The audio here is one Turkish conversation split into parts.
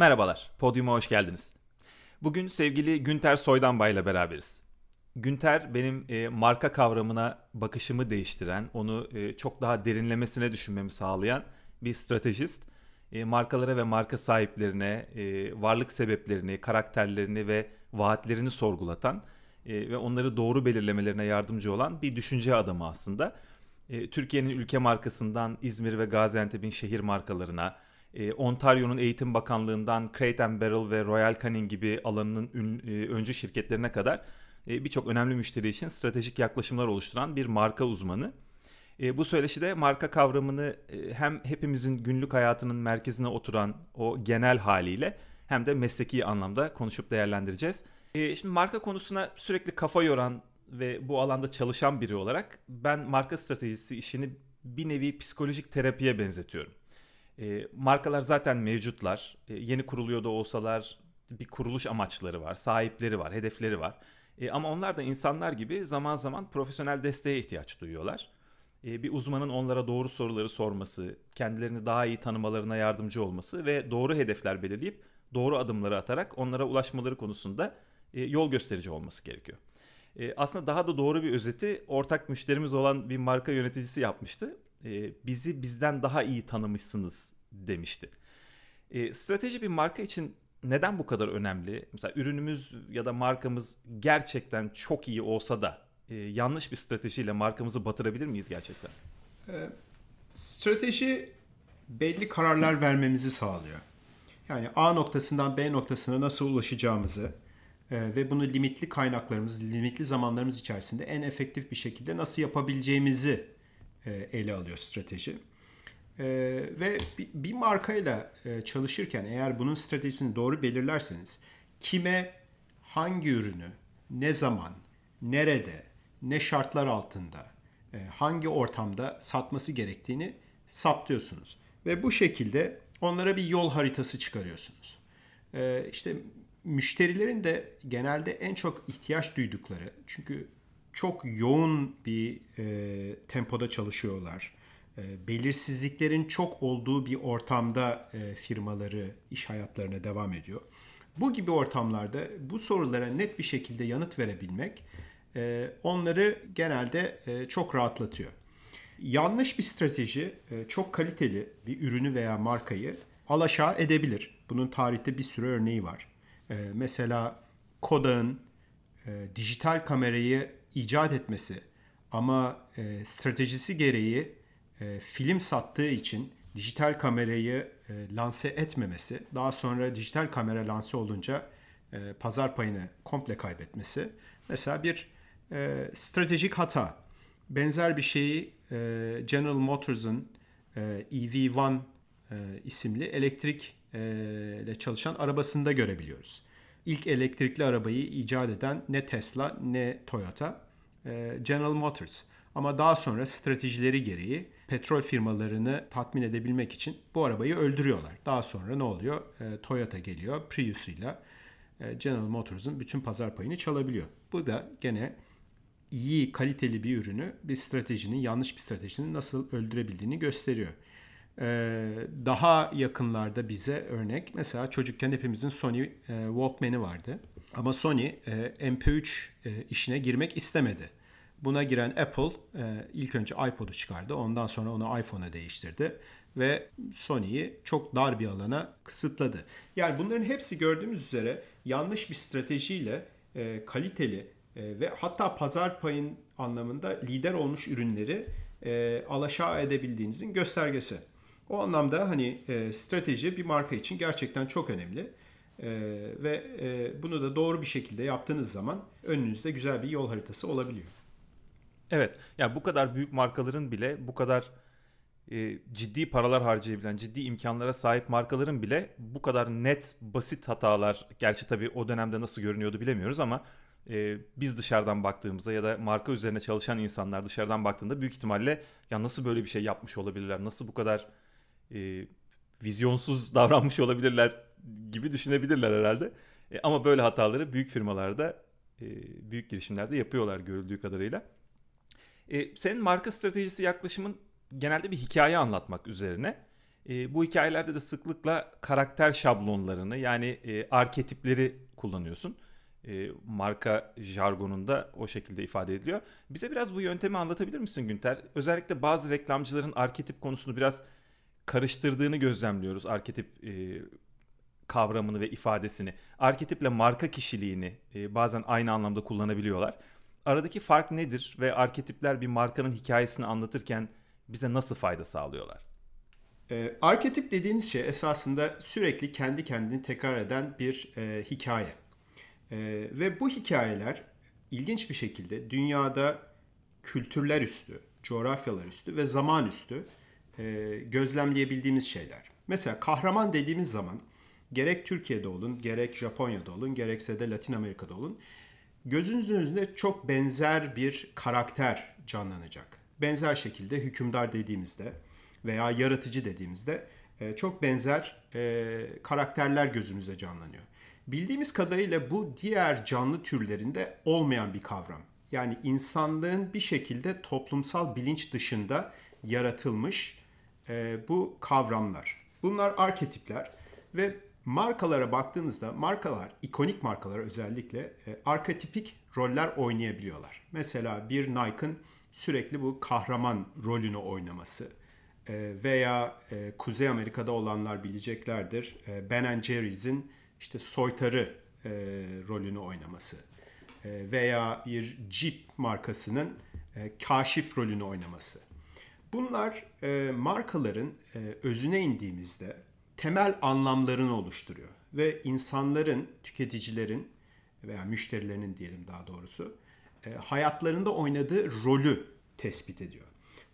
Merhabalar, podium'a hoş geldiniz. Bugün sevgili Günter Soydanbay ile beraberiz. Günter benim e, marka kavramına bakışımı değiştiren, onu e, çok daha derinlemesine düşünmemi sağlayan bir stratejist. E, markalara ve marka sahiplerine e, varlık sebeplerini, karakterlerini ve vaatlerini sorgulatan e, ve onları doğru belirlemelerine yardımcı olan bir düşünce adamı aslında. E, Türkiye'nin ülke markasından İzmir ve Gaziantep'in şehir markalarına, e, Ontario'nun Eğitim Bakanlığı'ndan Crate and Barrel ve Royal Canin gibi alanının ün, e, öncü şirketlerine kadar e, birçok önemli müşteri için stratejik yaklaşımlar oluşturan bir marka uzmanı. E, bu de marka kavramını e, hem hepimizin günlük hayatının merkezine oturan o genel haliyle hem de mesleki anlamda konuşup değerlendireceğiz. E, şimdi marka konusuna sürekli kafa yoran ve bu alanda çalışan biri olarak ben marka stratejisi işini bir nevi psikolojik terapiye benzetiyorum. E, markalar zaten mevcutlar. E, yeni kuruluyor da olsalar bir kuruluş amaçları var, sahipleri var, hedefleri var. E, ama onlar da insanlar gibi zaman zaman profesyonel desteğe ihtiyaç duyuyorlar. E, bir uzmanın onlara doğru soruları sorması, kendilerini daha iyi tanımalarına yardımcı olması ve doğru hedefler belirleyip doğru adımları atarak onlara ulaşmaları konusunda e, yol gösterici olması gerekiyor. E, aslında daha da doğru bir özeti ortak müşterimiz olan bir marka yöneticisi yapmıştı e, bizi bizden daha iyi tanımışsınız demişti. E, strateji bir marka için neden bu kadar önemli? Mesela ürünümüz ya da markamız gerçekten çok iyi olsa da e, yanlış bir stratejiyle markamızı batırabilir miyiz gerçekten? E, strateji belli kararlar vermemizi sağlıyor. Yani A noktasından B noktasına nasıl ulaşacağımızı e, ve bunu limitli kaynaklarımız, limitli zamanlarımız içerisinde en efektif bir şekilde nasıl yapabileceğimizi e, ele alıyor strateji. E, ve bir markayla e, çalışırken eğer bunun stratejisini doğru belirlerseniz kime hangi ürünü, ne zaman, nerede, ne şartlar altında, hangi ortamda satması gerektiğini saptıyorsunuz. Ve bu şekilde onlara bir yol haritası çıkarıyorsunuz. İşte müşterilerin de genelde en çok ihtiyaç duydukları çünkü çok yoğun bir e, tempoda çalışıyorlar. E, belirsizliklerin çok olduğu bir ortamda e, firmaları iş hayatlarına devam ediyor. Bu gibi ortamlarda bu sorulara net bir şekilde yanıt verebilmek e, onları genelde e, çok rahatlatıyor. Yanlış bir strateji e, çok kaliteli bir ürünü veya markayı alaşağı edebilir. Bunun tarihte bir sürü örneği var. E, mesela Kodak'ın e, dijital kamerayı icat etmesi ama e, stratejisi gereği e, film sattığı için dijital kamerayı e, lanse etmemesi, daha sonra dijital kamera lanse olunca e, pazar payını komple kaybetmesi mesela bir e, stratejik hata. Benzer bir şeyi e, General Motors'un e, EV1 e, isimli elektrikle e, çalışan arabasında görebiliyoruz ilk elektrikli arabayı icat eden ne Tesla ne Toyota, e, General Motors. Ama daha sonra stratejileri gereği petrol firmalarını tatmin edebilmek için bu arabayı öldürüyorlar. Daha sonra ne oluyor? E, Toyota geliyor Prius'uyla e, General Motors'un bütün pazar payını çalabiliyor. Bu da gene iyi kaliteli bir ürünü bir stratejinin yanlış bir stratejinin nasıl öldürebildiğini gösteriyor. Ee, daha yakınlarda bize örnek. Mesela çocukken hepimizin Sony e, Walkman'i vardı. Ama Sony e, MP3 e, işine girmek istemedi. Buna giren Apple ilk önce iPod'u çıkardı. Ondan sonra onu iPhone'a değiştirdi ve Sony'yi çok dar bir alana kısıtladı. Yani bunların hepsi gördüğümüz üzere yanlış bir stratejiyle kaliteli ve hatta pazar payın anlamında lider olmuş ürünleri alaşağı edebildiğinizin göstergesi. O anlamda hani e, strateji bir marka için gerçekten çok önemli. E, ve e, bunu da doğru bir şekilde yaptığınız zaman önünüzde güzel bir yol haritası olabiliyor. Evet. Ya yani bu kadar büyük markaların bile bu kadar e, ciddi paralar harcayabilen, ciddi imkanlara sahip markaların bile bu kadar net, basit hatalar, gerçi tabii o dönemde nasıl görünüyordu bilemiyoruz ama e, biz dışarıdan baktığımızda ya da marka üzerine çalışan insanlar dışarıdan baktığında büyük ihtimalle ya nasıl böyle bir şey yapmış olabilirler, nasıl bu kadar e, vizyonsuz davranmış olabilirler gibi düşünebilirler herhalde. E, ama böyle hataları büyük firmalarda, e, büyük girişimlerde yapıyorlar görüldüğü kadarıyla. E, senin marka stratejisi yaklaşımın genelde bir hikaye anlatmak üzerine. E, bu hikayelerde de sıklıkla karakter şablonlarını yani e, arketipleri kullanıyorsun. E, marka jargonunda o şekilde ifade ediliyor. Bize biraz bu yöntemi anlatabilir misin Günter? Özellikle bazı reklamcıların arketip konusunu biraz karıştırdığını gözlemliyoruz arketip e, kavramını ve ifadesini. Arketiple marka kişiliğini e, bazen aynı anlamda kullanabiliyorlar. Aradaki fark nedir ve arketipler bir markanın hikayesini anlatırken bize nasıl fayda sağlıyorlar? E, arketip dediğimiz şey esasında sürekli kendi kendini tekrar eden bir e, hikaye. E, ve bu hikayeler ilginç bir şekilde dünyada kültürler üstü, coğrafyalar üstü ve zaman üstü e, gözlemleyebildiğimiz şeyler. Mesela kahraman dediğimiz zaman gerek Türkiye'de olun, gerek Japonya'da olun, gerekse de Latin Amerika'da olun. gözünüzünüzde çok benzer bir karakter canlanacak. Benzer şekilde hükümdar dediğimizde veya yaratıcı dediğimizde e, çok benzer e, karakterler gözümüze canlanıyor. Bildiğimiz kadarıyla bu diğer canlı türlerinde olmayan bir kavram. Yani insanlığın bir şekilde toplumsal bilinç dışında yaratılmış e, bu kavramlar. Bunlar arketipler ve markalara baktığınızda markalar, ikonik markalar özellikle e, arketipik roller oynayabiliyorlar. Mesela bir Nike'ın sürekli bu kahraman rolünü oynaması e, veya e, Kuzey Amerika'da olanlar bileceklerdir. E, ben Jerry's'in işte soytarı e, rolünü oynaması e, veya bir Jeep markasının e, kaşif rolünü oynaması Bunlar e, markaların e, özüne indiğimizde temel anlamlarını oluşturuyor ve insanların, tüketicilerin veya müşterilerinin diyelim daha doğrusu e, hayatlarında oynadığı rolü tespit ediyor.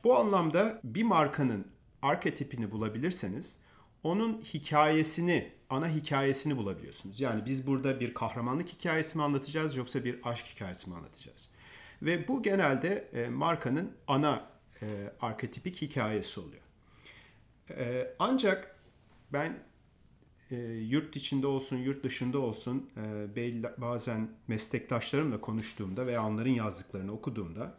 Bu anlamda bir markanın arketipini bulabilirseniz onun hikayesini, ana hikayesini bulabiliyorsunuz. Yani biz burada bir kahramanlık hikayesi mi anlatacağız yoksa bir aşk hikayesi mi anlatacağız? Ve bu genelde e, markanın ana e, arketipik hikayesi oluyor. E, ancak ben e, yurt içinde olsun, yurt dışında olsun e, belli, bazen meslektaşlarımla konuştuğumda veya onların yazdıklarını okuduğumda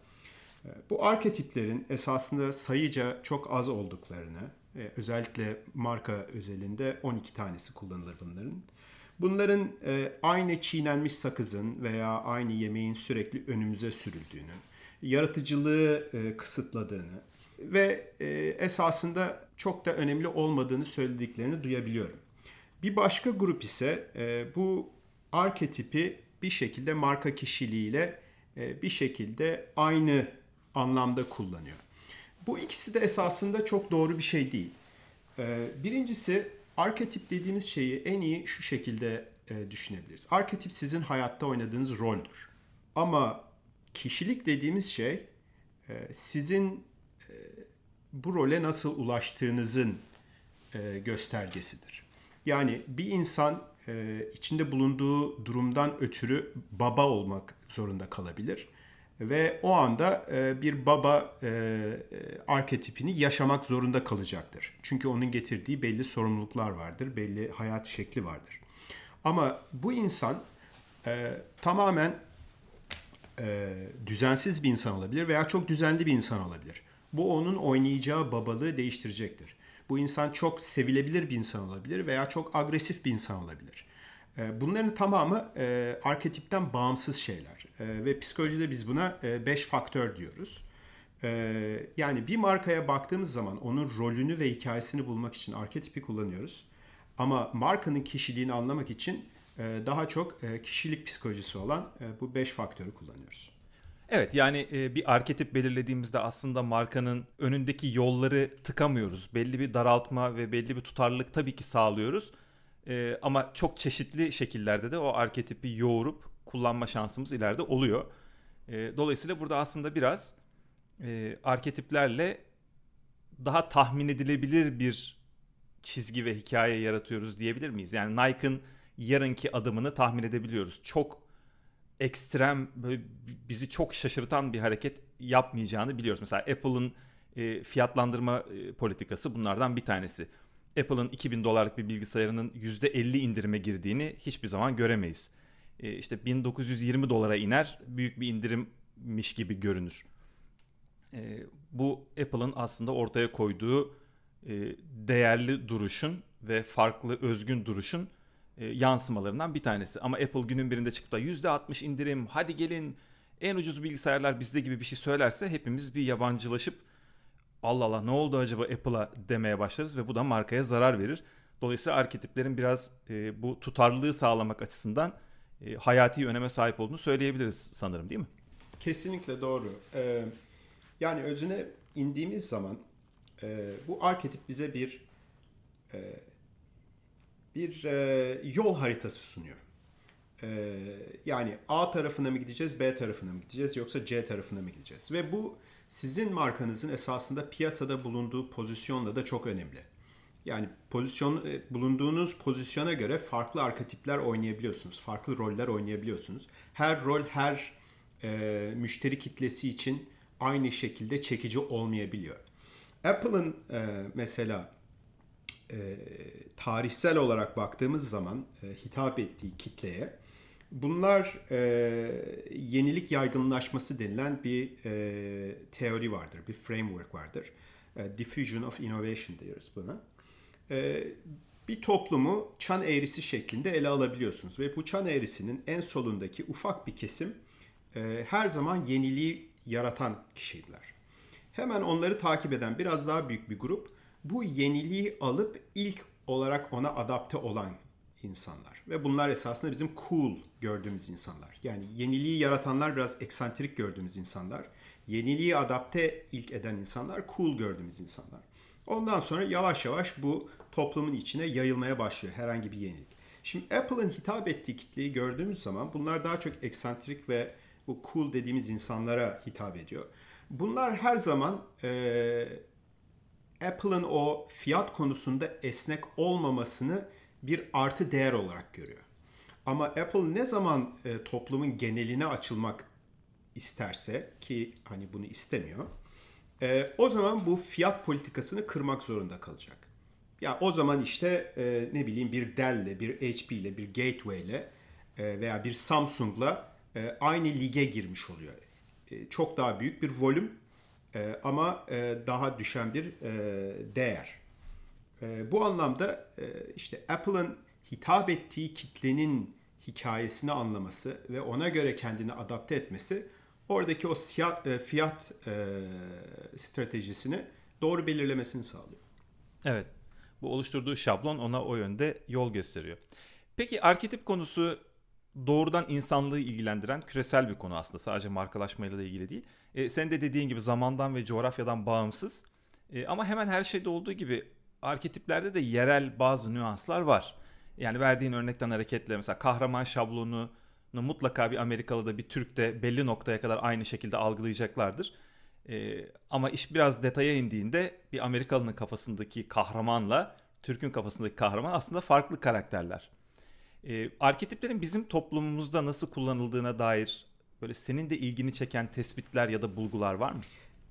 e, bu arketiplerin esasında sayıca çok az olduklarını, e, özellikle marka özelinde 12 tanesi kullanılır bunların. Bunların e, aynı çiğnenmiş sakızın veya aynı yemeğin sürekli önümüze sürüldüğünü, yaratıcılığı e, kısıtladığını ve e, esasında çok da önemli olmadığını söylediklerini duyabiliyorum. Bir başka grup ise e, bu arketipi bir şekilde marka kişiliğiyle e, bir şekilde aynı anlamda kullanıyor. Bu ikisi de esasında çok doğru bir şey değil. E, birincisi arketip dediğimiz şeyi en iyi şu şekilde e, düşünebiliriz. Arketip sizin hayatta oynadığınız roldür. Ama kişilik dediğimiz şey e, sizin e, bu role nasıl ulaştığınızın e, göstergesidir. Yani bir insan içinde bulunduğu durumdan ötürü baba olmak zorunda kalabilir ve o anda bir baba arketipini yaşamak zorunda kalacaktır. Çünkü onun getirdiği belli sorumluluklar vardır, belli hayat şekli vardır. Ama bu insan tamamen e, düzensiz bir insan olabilir veya çok düzenli bir insan olabilir. Bu onun oynayacağı babalığı değiştirecektir. Bu insan çok sevilebilir bir insan olabilir veya çok agresif bir insan olabilir. E, bunların tamamı e, arketipten bağımsız şeyler e, ve psikolojide biz buna 5 e, faktör diyoruz. E, yani bir markaya baktığımız zaman onun rolünü ve hikayesini bulmak için arketipi kullanıyoruz. Ama markanın kişiliğini anlamak için ee, daha çok e, kişilik psikolojisi olan e, bu 5 faktörü kullanıyoruz. Evet yani e, bir arketip belirlediğimizde aslında markanın önündeki yolları tıkamıyoruz. Belli bir daraltma ve belli bir tutarlılık tabii ki sağlıyoruz. Ama çok çeşitli şekillerde de o arketipi yoğurup kullanma şansımız ileride oluyor. Dolayısıyla burada aslında biraz arketiplerle daha tahmin edilebilir bir çizgi ve hikaye yaratıyoruz diyebilir miyiz? Yani Nike'ın yarınki adımını tahmin edebiliyoruz. Çok ekstrem böyle bizi çok şaşırtan bir hareket yapmayacağını biliyoruz. Mesela Apple'ın e, fiyatlandırma e, politikası bunlardan bir tanesi. Apple'ın 2000 dolarlık bir bilgisayarının %50 indirime girdiğini hiçbir zaman göremeyiz. E, işte 1920 dolara iner büyük bir indirimmiş gibi görünür. E, bu Apple'ın aslında ortaya koyduğu e, değerli duruşun ve farklı özgün duruşun e, yansımalarından bir tanesi. Ama Apple günün birinde çıkıp da %60 indirim hadi gelin en ucuz bilgisayarlar bizde gibi bir şey söylerse hepimiz bir yabancılaşıp Allah Allah ne oldu acaba Apple'a demeye başlarız ve bu da markaya zarar verir. Dolayısıyla arketiplerin biraz e, bu tutarlılığı sağlamak açısından e, hayati öneme sahip olduğunu söyleyebiliriz sanırım değil mi? Kesinlikle doğru. Ee, yani özüne indiğimiz zaman e, bu arketip bize bir e, bir e, yol haritası sunuyor. E, yani A tarafına mı gideceğiz, B tarafına mı gideceğiz yoksa C tarafına mı gideceğiz? Ve bu sizin markanızın esasında piyasada bulunduğu pozisyonla da çok önemli. Yani pozisyon e, bulunduğunuz pozisyona göre farklı arka tipler oynayabiliyorsunuz. Farklı roller oynayabiliyorsunuz. Her rol her e, müşteri kitlesi için aynı şekilde çekici olmayabiliyor. Apple'ın e, mesela e, tarihsel olarak baktığımız zaman e, hitap ettiği kitleye bunlar e, yenilik yaygınlaşması denilen bir e, teori vardır, bir framework vardır. E, diffusion of innovation diyoruz buna. E, bir toplumu çan eğrisi şeklinde ele alabiliyorsunuz ve bu çan eğrisinin en solundaki ufak bir kesim e, her zaman yeniliği yaratan kişiler. Hemen onları takip eden biraz daha büyük bir grup bu yeniliği alıp ilk olarak ona adapte olan insanlar. Ve bunlar esasında bizim cool gördüğümüz insanlar. Yani yeniliği yaratanlar biraz eksantrik gördüğümüz insanlar. Yeniliği adapte ilk eden insanlar cool gördüğümüz insanlar. Ondan sonra yavaş yavaş bu toplumun içine yayılmaya başlıyor herhangi bir yenilik. Şimdi Apple'ın hitap ettiği kitleyi gördüğümüz zaman bunlar daha çok eksantrik ve bu cool dediğimiz insanlara hitap ediyor. Bunlar her zaman e, Apple'ın o fiyat konusunda esnek olmamasını bir artı değer olarak görüyor. Ama Apple ne zaman e, toplumun geneline açılmak isterse ki hani bunu istemiyor. E, o zaman bu fiyat politikasını kırmak zorunda kalacak. Ya o zaman işte e, ne bileyim bir Dell'le, bir HP'le, bir Gateway'le e, veya bir Samsung'la e, aynı lige girmiş oluyor. E, çok daha büyük bir volüm e, ama e, daha düşen bir e, değer. E, bu anlamda e, işte Apple'ın hitap ettiği kitlenin hikayesini anlaması ve ona göre kendini adapte etmesi oradaki o fiyat, e, fiyat e, stratejisini doğru belirlemesini sağlıyor. Evet. Bu oluşturduğu şablon ona o yönde yol gösteriyor. Peki arketip konusu doğrudan insanlığı ilgilendiren küresel bir konu aslında. Sadece markalaşmayla da ilgili değil. E, senin de dediğin gibi zamandan ve coğrafyadan bağımsız. E, ama hemen her şeyde olduğu gibi arketiplerde de yerel bazı nüanslar var. Yani verdiğin örnekten hareketle mesela kahraman şablonu mutlaka bir Amerikalı da bir Türk de belli noktaya kadar aynı şekilde algılayacaklardır. Ee, ama iş biraz detaya indiğinde bir Amerikalının kafasındaki kahramanla Türk'ün kafasındaki kahraman aslında farklı karakterler. Ee, arketiplerin bizim toplumumuzda nasıl kullanıldığına dair Böyle senin de ilgini çeken tespitler ya da bulgular var mı?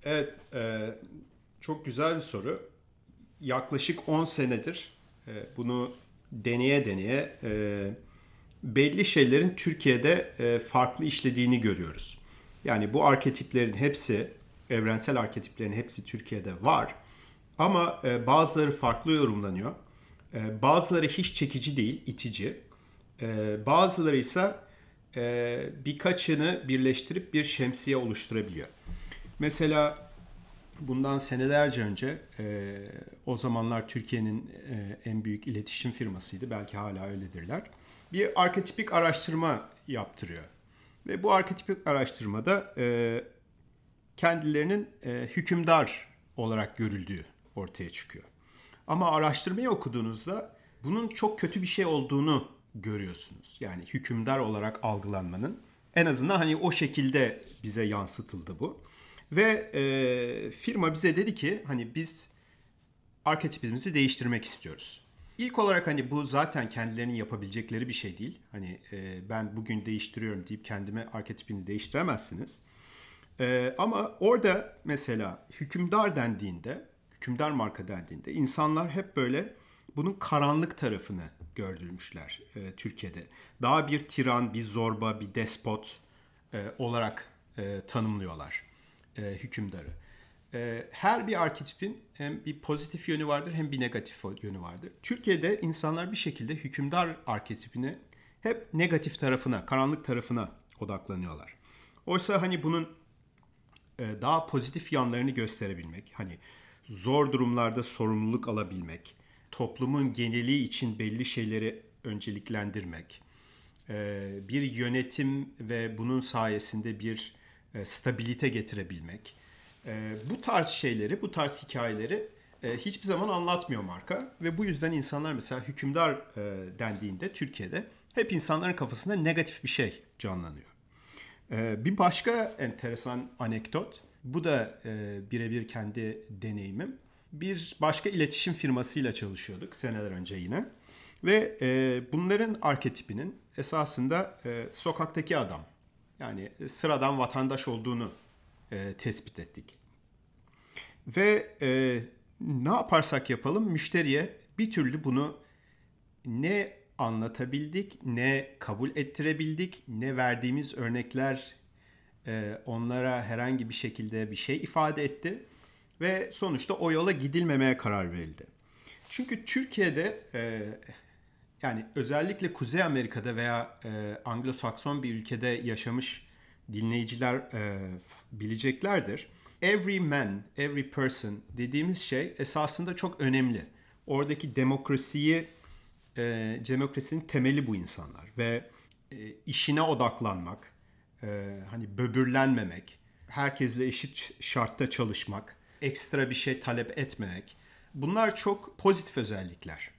Evet, e, çok güzel bir soru. Yaklaşık 10 senedir e, bunu deneye deneye e, belli şeylerin Türkiye'de e, farklı işlediğini görüyoruz. Yani bu arketiplerin hepsi, evrensel arketiplerin hepsi Türkiye'de var. Ama e, bazıları farklı yorumlanıyor. E, bazıları hiç çekici değil, itici. E, bazıları ise e, birkaçını birleştirip bir şemsiye oluşturabiliyor. Mesela bundan senelerce önce e, o zamanlar Türkiye'nin e, en büyük iletişim firmasıydı. Belki hala öyledirler. Bir arketipik araştırma yaptırıyor. Ve bu arketipik araştırmada e, kendilerinin e, hükümdar olarak görüldüğü ortaya çıkıyor. Ama araştırmayı okuduğunuzda bunun çok kötü bir şey olduğunu görüyorsunuz. Yani hükümdar olarak algılanmanın en azından hani o şekilde bize yansıtıldı bu. Ve e, firma bize dedi ki hani biz arketipimizi değiştirmek istiyoruz. İlk olarak hani bu zaten kendilerinin yapabilecekleri bir şey değil. Hani e, ben bugün değiştiriyorum deyip kendime arketipini değiştiremezsiniz. E, ama orada mesela hükümdar dendiğinde, hükümdar marka dendiğinde insanlar hep böyle bunun karanlık tarafını Gördülmüşler e, Türkiye'de. Daha bir tiran, bir zorba, bir despot e, olarak e, tanımlıyorlar e, hükümdarı. E, her bir arketipin hem bir pozitif yönü vardır hem bir negatif yönü vardır. Türkiye'de insanlar bir şekilde hükümdar arketipini hep negatif tarafına, karanlık tarafına odaklanıyorlar. Oysa hani bunun e, daha pozitif yanlarını gösterebilmek, hani zor durumlarda sorumluluk alabilmek, toplumun geneli için belli şeyleri önceliklendirmek, e, bir yönetim ve bunun sayesinde bir e, stabilite getirebilmek. E, bu tarz şeyleri, bu tarz hikayeleri hiçbir zaman anlatmıyor marka ve bu yüzden insanlar mesela hükümdar dendiğinde Türkiye'de hep insanların kafasında negatif bir şey canlanıyor. Bir başka enteresan anekdot, bu da birebir kendi deneyimim bir başka iletişim firmasıyla çalışıyorduk seneler önce yine. Ve e, bunların arketipinin esasında e, sokaktaki adam yani sıradan vatandaş olduğunu e, tespit ettik. Ve e, ne yaparsak yapalım müşteriye bir türlü bunu ne anlatabildik, ne kabul ettirebildik, ne verdiğimiz örnekler e, onlara herhangi bir şekilde bir şey ifade etti ve sonuçta o yola gidilmemeye karar verildi. Çünkü Türkiye'de e, yani özellikle Kuzey Amerika'da veya e, Anglo-Sakson bir ülkede yaşamış dinleyiciler e, bileceklerdir. Every man, every person dediğimiz şey esasında çok önemli. Oradaki demokrasiyi, e, demokrasinin temeli bu insanlar ve e, işine odaklanmak, e, hani böbürlenmemek, herkesle eşit şartta çalışmak, ekstra bir şey talep etmemek. Bunlar çok pozitif özellikler.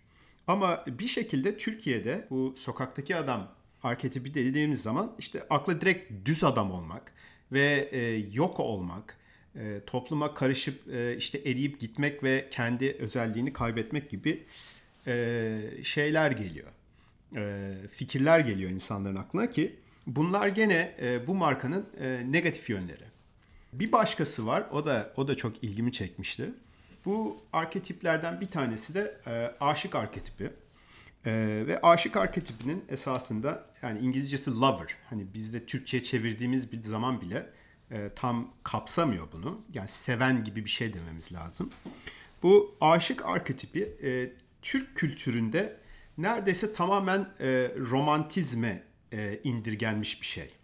Ama bir şekilde Türkiye'de bu sokaktaki adam arketipi dediğimiz zaman işte akla direkt düz adam olmak ve e, yok olmak, e, topluma karışıp e, işte eriyip gitmek ve kendi özelliğini kaybetmek gibi e, şeyler geliyor. E, fikirler geliyor insanların aklına ki bunlar gene e, bu markanın e, negatif yönleri. Bir başkası var. O da o da çok ilgimi çekmişti. Bu arketiplerden bir tanesi de e, aşık arketipi. E, ve aşık arketipinin esasında yani İngilizcesi lover. Hani bizde Türkçe'ye çevirdiğimiz bir zaman bile e, tam kapsamıyor bunu. Yani seven gibi bir şey dememiz lazım. Bu aşık arketipi e, Türk kültüründe neredeyse tamamen e, romantizme e, indirgenmiş bir şey.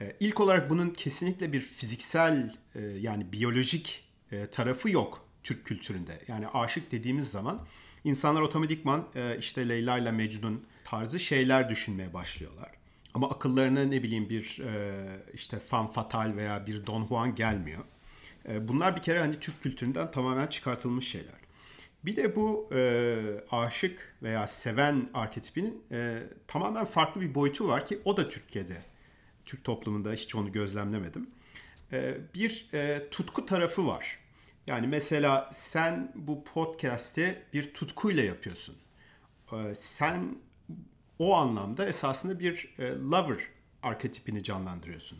Ee, ilk olarak bunun kesinlikle bir fiziksel e, yani biyolojik e, tarafı yok Türk kültüründe. Yani aşık dediğimiz zaman insanlar otomatikman e, işte Leyla ile Mecnun tarzı şeyler düşünmeye başlıyorlar. Ama akıllarına ne bileyim bir işte fan fatal veya bir Don Juan gelmiyor. Bunlar bir kere hani Türk kültüründen tamamen çıkartılmış şeyler. Bir de bu e, aşık veya seven arketipinin e, tamamen farklı bir boyutu var ki o da Türkiye'de Türk toplumunda hiç onu gözlemlemedim. Ee, bir e, tutku tarafı var. Yani mesela sen bu podcast'i bir tutkuyla yapıyorsun. Ee, sen o anlamda esasında bir e, lover arketipini canlandırıyorsun.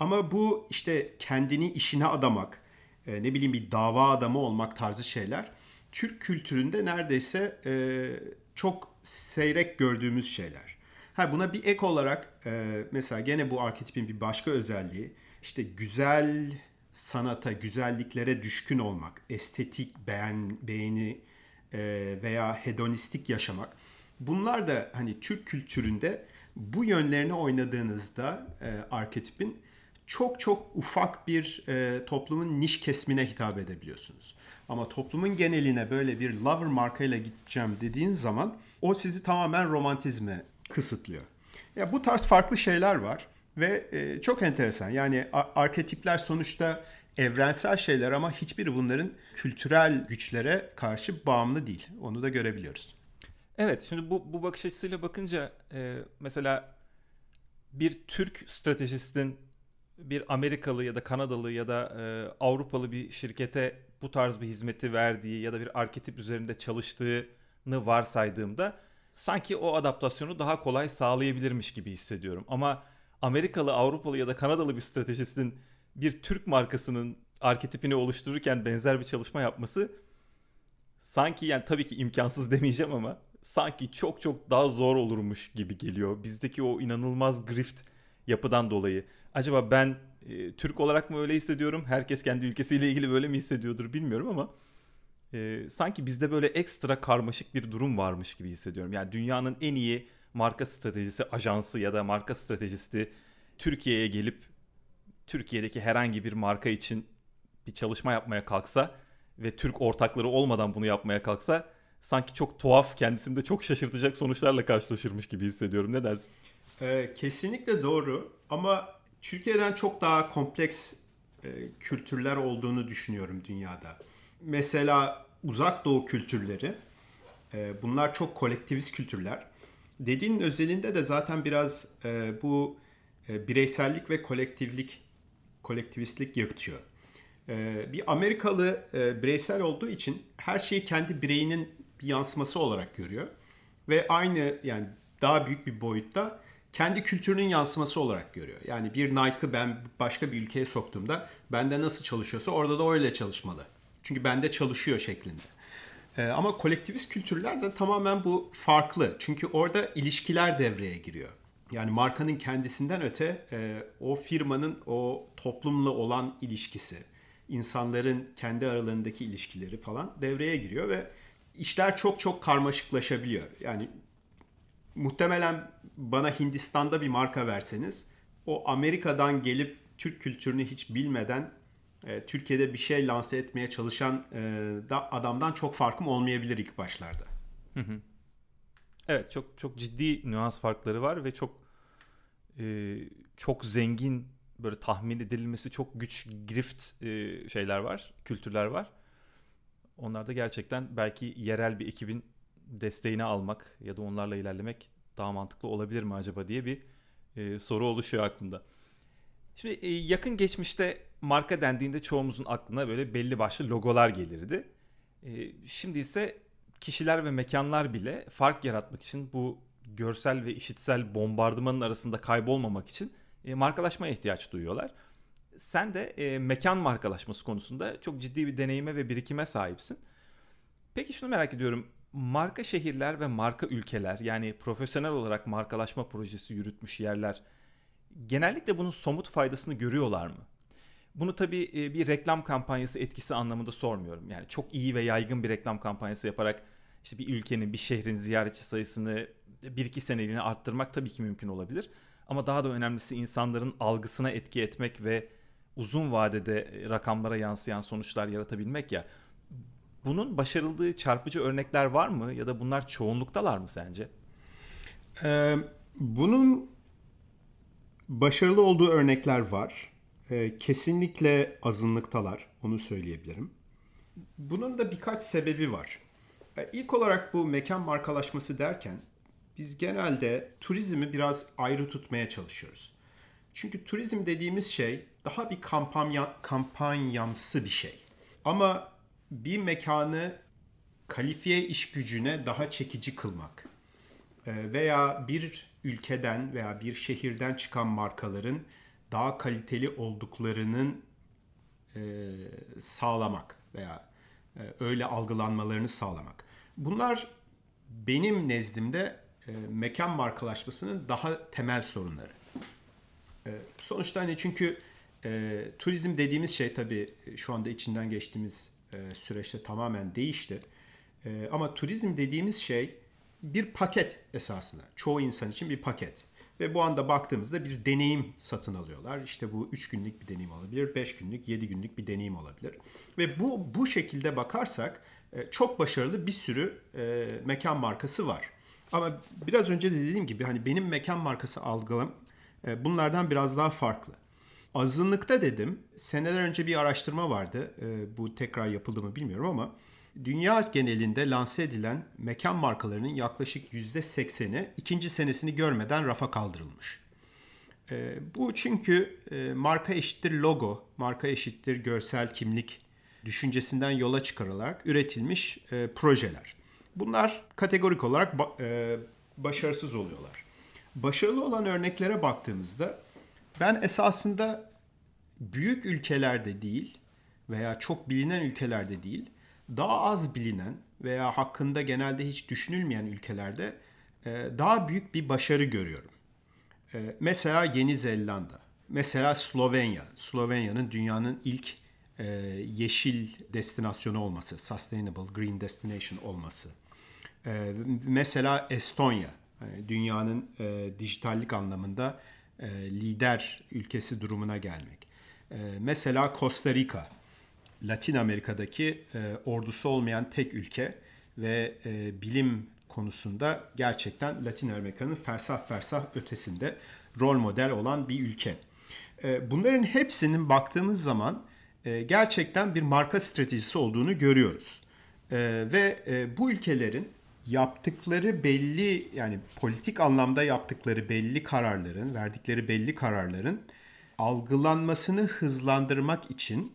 Ama bu işte kendini işine adamak, e, ne bileyim bir dava adamı olmak tarzı şeyler Türk kültüründe neredeyse çok seyrek gördüğümüz şeyler. Ha buna bir ek olarak e, mesela gene bu arketipin bir başka özelliği işte güzel sanata, güzelliklere düşkün olmak, estetik beğen, beğeni e, veya hedonistik yaşamak. Bunlar da hani Türk kültüründe bu yönlerini oynadığınızda e, arketipin çok çok ufak bir e, toplumun niş kesmine hitap edebiliyorsunuz. Ama toplumun geneline böyle bir lover markayla gideceğim dediğin zaman o sizi tamamen romantizme kısıtlıyor. Ya bu tarz farklı şeyler var ve e, çok enteresan. Yani arketipler sonuçta evrensel şeyler ama hiçbiri bunların kültürel güçlere karşı bağımlı değil. Onu da görebiliyoruz. Evet, şimdi bu bu bakış açısıyla bakınca e, mesela bir Türk stratejistin bir Amerikalı ya da Kanadalı ya da e, Avrupalı bir şirkete bu tarz bir hizmeti verdiği ya da bir arketip üzerinde çalıştığını varsaydığımda sanki o adaptasyonu daha kolay sağlayabilirmiş gibi hissediyorum. Ama Amerikalı, Avrupalı ya da Kanadalı bir stratejistin bir Türk markasının arketipini oluştururken benzer bir çalışma yapması sanki yani tabii ki imkansız demeyeceğim ama sanki çok çok daha zor olurmuş gibi geliyor. Bizdeki o inanılmaz grift yapıdan dolayı. Acaba ben e, Türk olarak mı öyle hissediyorum? Herkes kendi ülkesiyle ilgili böyle mi hissediyordur bilmiyorum ama e, sanki bizde böyle ekstra karmaşık bir durum varmış gibi hissediyorum. Yani dünyanın en iyi marka stratejisi ajansı ya da marka stratejisti Türkiye'ye gelip Türkiye'deki herhangi bir marka için bir çalışma yapmaya kalksa ve Türk ortakları olmadan bunu yapmaya kalksa sanki çok tuhaf kendisinde çok şaşırtacak sonuçlarla karşılaşırmış gibi hissediyorum. Ne dersin? Ee, kesinlikle doğru ama Türkiye'den çok daha kompleks e, kültürler olduğunu düşünüyorum dünyada mesela uzak doğu kültürleri e, bunlar çok kolektivist kültürler. Dediğinin özelinde de zaten biraz e, bu e, bireysellik ve kolektivlik kolektivistlik yırtıyor. E, bir Amerikalı e, bireysel olduğu için her şeyi kendi bireyinin bir yansıması olarak görüyor ve aynı yani daha büyük bir boyutta kendi kültürünün yansıması olarak görüyor. Yani bir Nike ben başka bir ülkeye soktuğumda bende nasıl çalışıyorsa orada da öyle çalışmalı çünkü bende çalışıyor şeklinde. Ee, ama kolektivist kültürler de tamamen bu farklı. Çünkü orada ilişkiler devreye giriyor. Yani markanın kendisinden öte e, o firmanın o toplumla olan ilişkisi, insanların kendi aralarındaki ilişkileri falan devreye giriyor ve işler çok çok karmaşıklaşabiliyor. Yani muhtemelen bana Hindistan'da bir marka verseniz o Amerika'dan gelip Türk kültürünü hiç bilmeden e, Türkiye'de bir şey lanse etmeye çalışan e, da adamdan çok farkım olmayabilir ilk başlarda. Evet çok çok ciddi nüans farkları var ve çok e, çok zengin böyle tahmin edilmesi çok güç grift şeyler var, kültürler var. Onlar da gerçekten belki yerel bir ekibin desteğini almak ya da onlarla ilerlemek daha mantıklı olabilir mi acaba diye bir soru oluşuyor aklımda. Şimdi yakın geçmişte marka dendiğinde çoğumuzun aklına böyle belli başlı logolar gelirdi. E, şimdi ise kişiler ve mekanlar bile fark yaratmak için bu görsel ve işitsel bombardımanın arasında kaybolmamak için e, markalaşmaya ihtiyaç duyuyorlar. Sen de e, mekan markalaşması konusunda çok ciddi bir deneyime ve birikime sahipsin. Peki şunu merak ediyorum. Marka şehirler ve marka ülkeler yani profesyonel olarak markalaşma projesi yürütmüş yerler genellikle bunun somut faydasını görüyorlar mı? Bunu tabii e, bir reklam kampanyası etkisi anlamında sormuyorum. Yani çok iyi ve yaygın bir reklam kampanyası yaparak işte bir ülkenin, bir şehrin ziyaretçi sayısını bir iki seneliğine arttırmak tabii ki mümkün olabilir. Ama daha da önemlisi insanların algısına etki etmek ve uzun vadede e, rakamlara yansıyan sonuçlar yaratabilmek ya. Bunun başarıldığı çarpıcı örnekler var mı ya da bunlar çoğunluktalar mı sence? Ee, bunun başarılı olduğu örnekler var. Ee, kesinlikle azınlıktalar. Onu söyleyebilirim. Bunun da birkaç sebebi var. Ee, ilk olarak bu mekan markalaşması derken biz genelde turizmi biraz ayrı tutmaya çalışıyoruz. Çünkü turizm dediğimiz şey daha bir kampanya, kampanyamsı bir şey. Ama bir mekanı kalifiye iş gücüne daha çekici kılmak e, veya bir ülkeden veya bir şehirden çıkan markaların daha kaliteli olduklarının e, sağlamak veya e, öyle algılanmalarını sağlamak. Bunlar benim nezdimde e, mekan markalaşmasının daha temel sorunları. E, sonuçta hani çünkü e, turizm dediğimiz şey tabii e, şu anda içinden geçtiğimiz e, süreçte tamamen değişti. E, ama turizm dediğimiz şey bir paket esasında. Çoğu insan için bir paket. Ve bu anda baktığımızda bir deneyim satın alıyorlar. İşte bu 3 günlük bir deneyim olabilir, 5 günlük, 7 günlük bir deneyim olabilir. Ve bu bu şekilde bakarsak e, çok başarılı bir sürü e, mekan markası var. Ama biraz önce de dediğim gibi hani benim mekan markası algılam e, bunlardan biraz daha farklı. Azınlıkta dedim. Seneler önce bir araştırma vardı. bu tekrar yapıldı mı bilmiyorum ama Dünya genelinde lanse edilen mekan markalarının yaklaşık %80'i ikinci senesini görmeden rafa kaldırılmış. E, bu çünkü e, marka eşittir logo, marka eşittir görsel kimlik düşüncesinden yola çıkarılarak üretilmiş e, projeler. Bunlar kategorik olarak ba- e, başarısız oluyorlar. Başarılı olan örneklere baktığımızda ben esasında büyük ülkelerde değil veya çok bilinen ülkelerde değil daha az bilinen veya hakkında genelde hiç düşünülmeyen ülkelerde e, daha büyük bir başarı görüyorum. E, mesela Yeni Zelanda, mesela Slovenya. Slovenya'nın dünyanın ilk e, yeşil destinasyonu olması, Sustainable Green Destination olması. Mesela Estonya, dünyanın dijitallik anlamında lider ülkesi durumuna gelmek. Mesela Costa Rica, Latin Amerika'daki e, ordusu olmayan tek ülke ve e, bilim konusunda gerçekten Latin Amerika'nın fersah fersah ötesinde rol model olan bir ülke. E, bunların hepsinin baktığımız zaman e, gerçekten bir marka stratejisi olduğunu görüyoruz. E, ve e, bu ülkelerin yaptıkları belli yani politik anlamda yaptıkları belli kararların, verdikleri belli kararların algılanmasını hızlandırmak için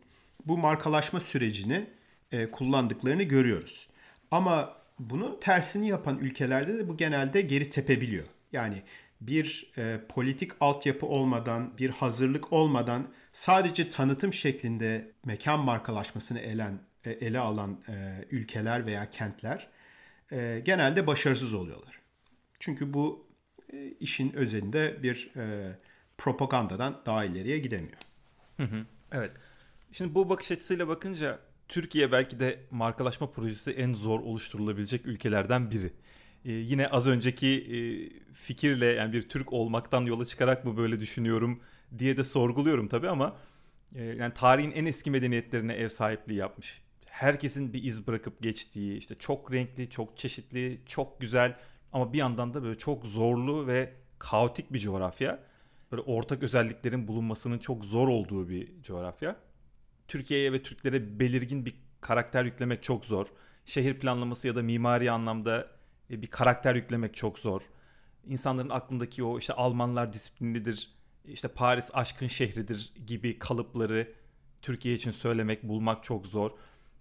bu markalaşma sürecini e, kullandıklarını görüyoruz. Ama bunun tersini yapan ülkelerde de bu genelde geri tepebiliyor. Yani bir e, politik altyapı olmadan, bir hazırlık olmadan sadece tanıtım şeklinde mekan markalaşmasını elen, e, ele alan e, ülkeler veya kentler e, genelde başarısız oluyorlar. Çünkü bu e, işin özelinde bir e, propagandadan daha ileriye gidemiyor. Hı hı, evet. Şimdi bu bakış açısıyla bakınca Türkiye belki de markalaşma projesi en zor oluşturulabilecek ülkelerden biri. Ee, yine az önceki e, fikirle yani bir Türk olmaktan yola çıkarak mı böyle düşünüyorum diye de sorguluyorum tabii ama e, yani tarihin en eski medeniyetlerine ev sahipliği yapmış. Herkesin bir iz bırakıp geçtiği işte çok renkli, çok çeşitli, çok güzel ama bir yandan da böyle çok zorlu ve kaotik bir coğrafya. Böyle ortak özelliklerin bulunmasının çok zor olduğu bir coğrafya. Türkiye'ye ve Türklere belirgin bir karakter yüklemek çok zor. Şehir planlaması ya da mimari anlamda e, bir karakter yüklemek çok zor. İnsanların aklındaki o işte Almanlar disiplinlidir, işte Paris aşkın şehridir gibi kalıpları Türkiye için söylemek, bulmak çok zor.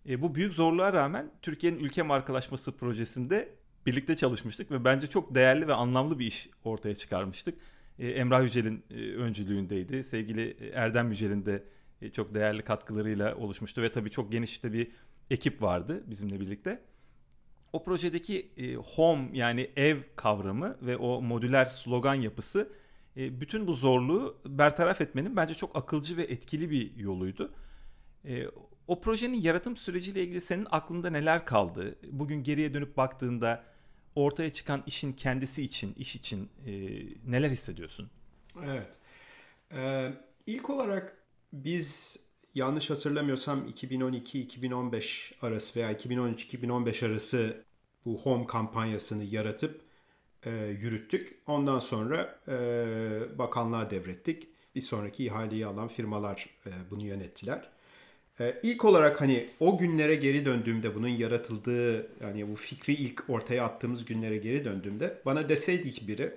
E, bu büyük zorluğa rağmen Türkiye'nin ülke markalaşması projesinde birlikte çalışmıştık ve bence çok değerli ve anlamlı bir iş ortaya çıkarmıştık. E, Emrah Yücel'in e, öncülüğündeydi. Sevgili e, Erdem Yücel'in de e, çok değerli katkılarıyla oluşmuştu ve tabii çok genişte bir ekip vardı bizimle birlikte. O projedeki e, home yani ev kavramı ve o modüler slogan yapısı e, bütün bu zorluğu bertaraf etmenin bence çok akılcı ve etkili bir yoluydu. O projenin yaratım süreciyle ilgili senin aklında neler kaldı? Bugün geriye dönüp baktığında ortaya çıkan işin kendisi için, iş için neler hissediyorsun? Evet. Ee, ilk olarak biz yanlış hatırlamıyorsam 2012-2015 arası veya 2013-2015 arası bu home kampanyasını yaratıp e, yürüttük. Ondan sonra e, bakanlığa devrettik. Bir sonraki ihaleyi alan firmalar e, bunu yönettiler. E, ilk olarak hani o günlere geri döndüğümde bunun yaratıldığı yani bu fikri ilk ortaya attığımız günlere geri döndüğümde bana deseydi ki biri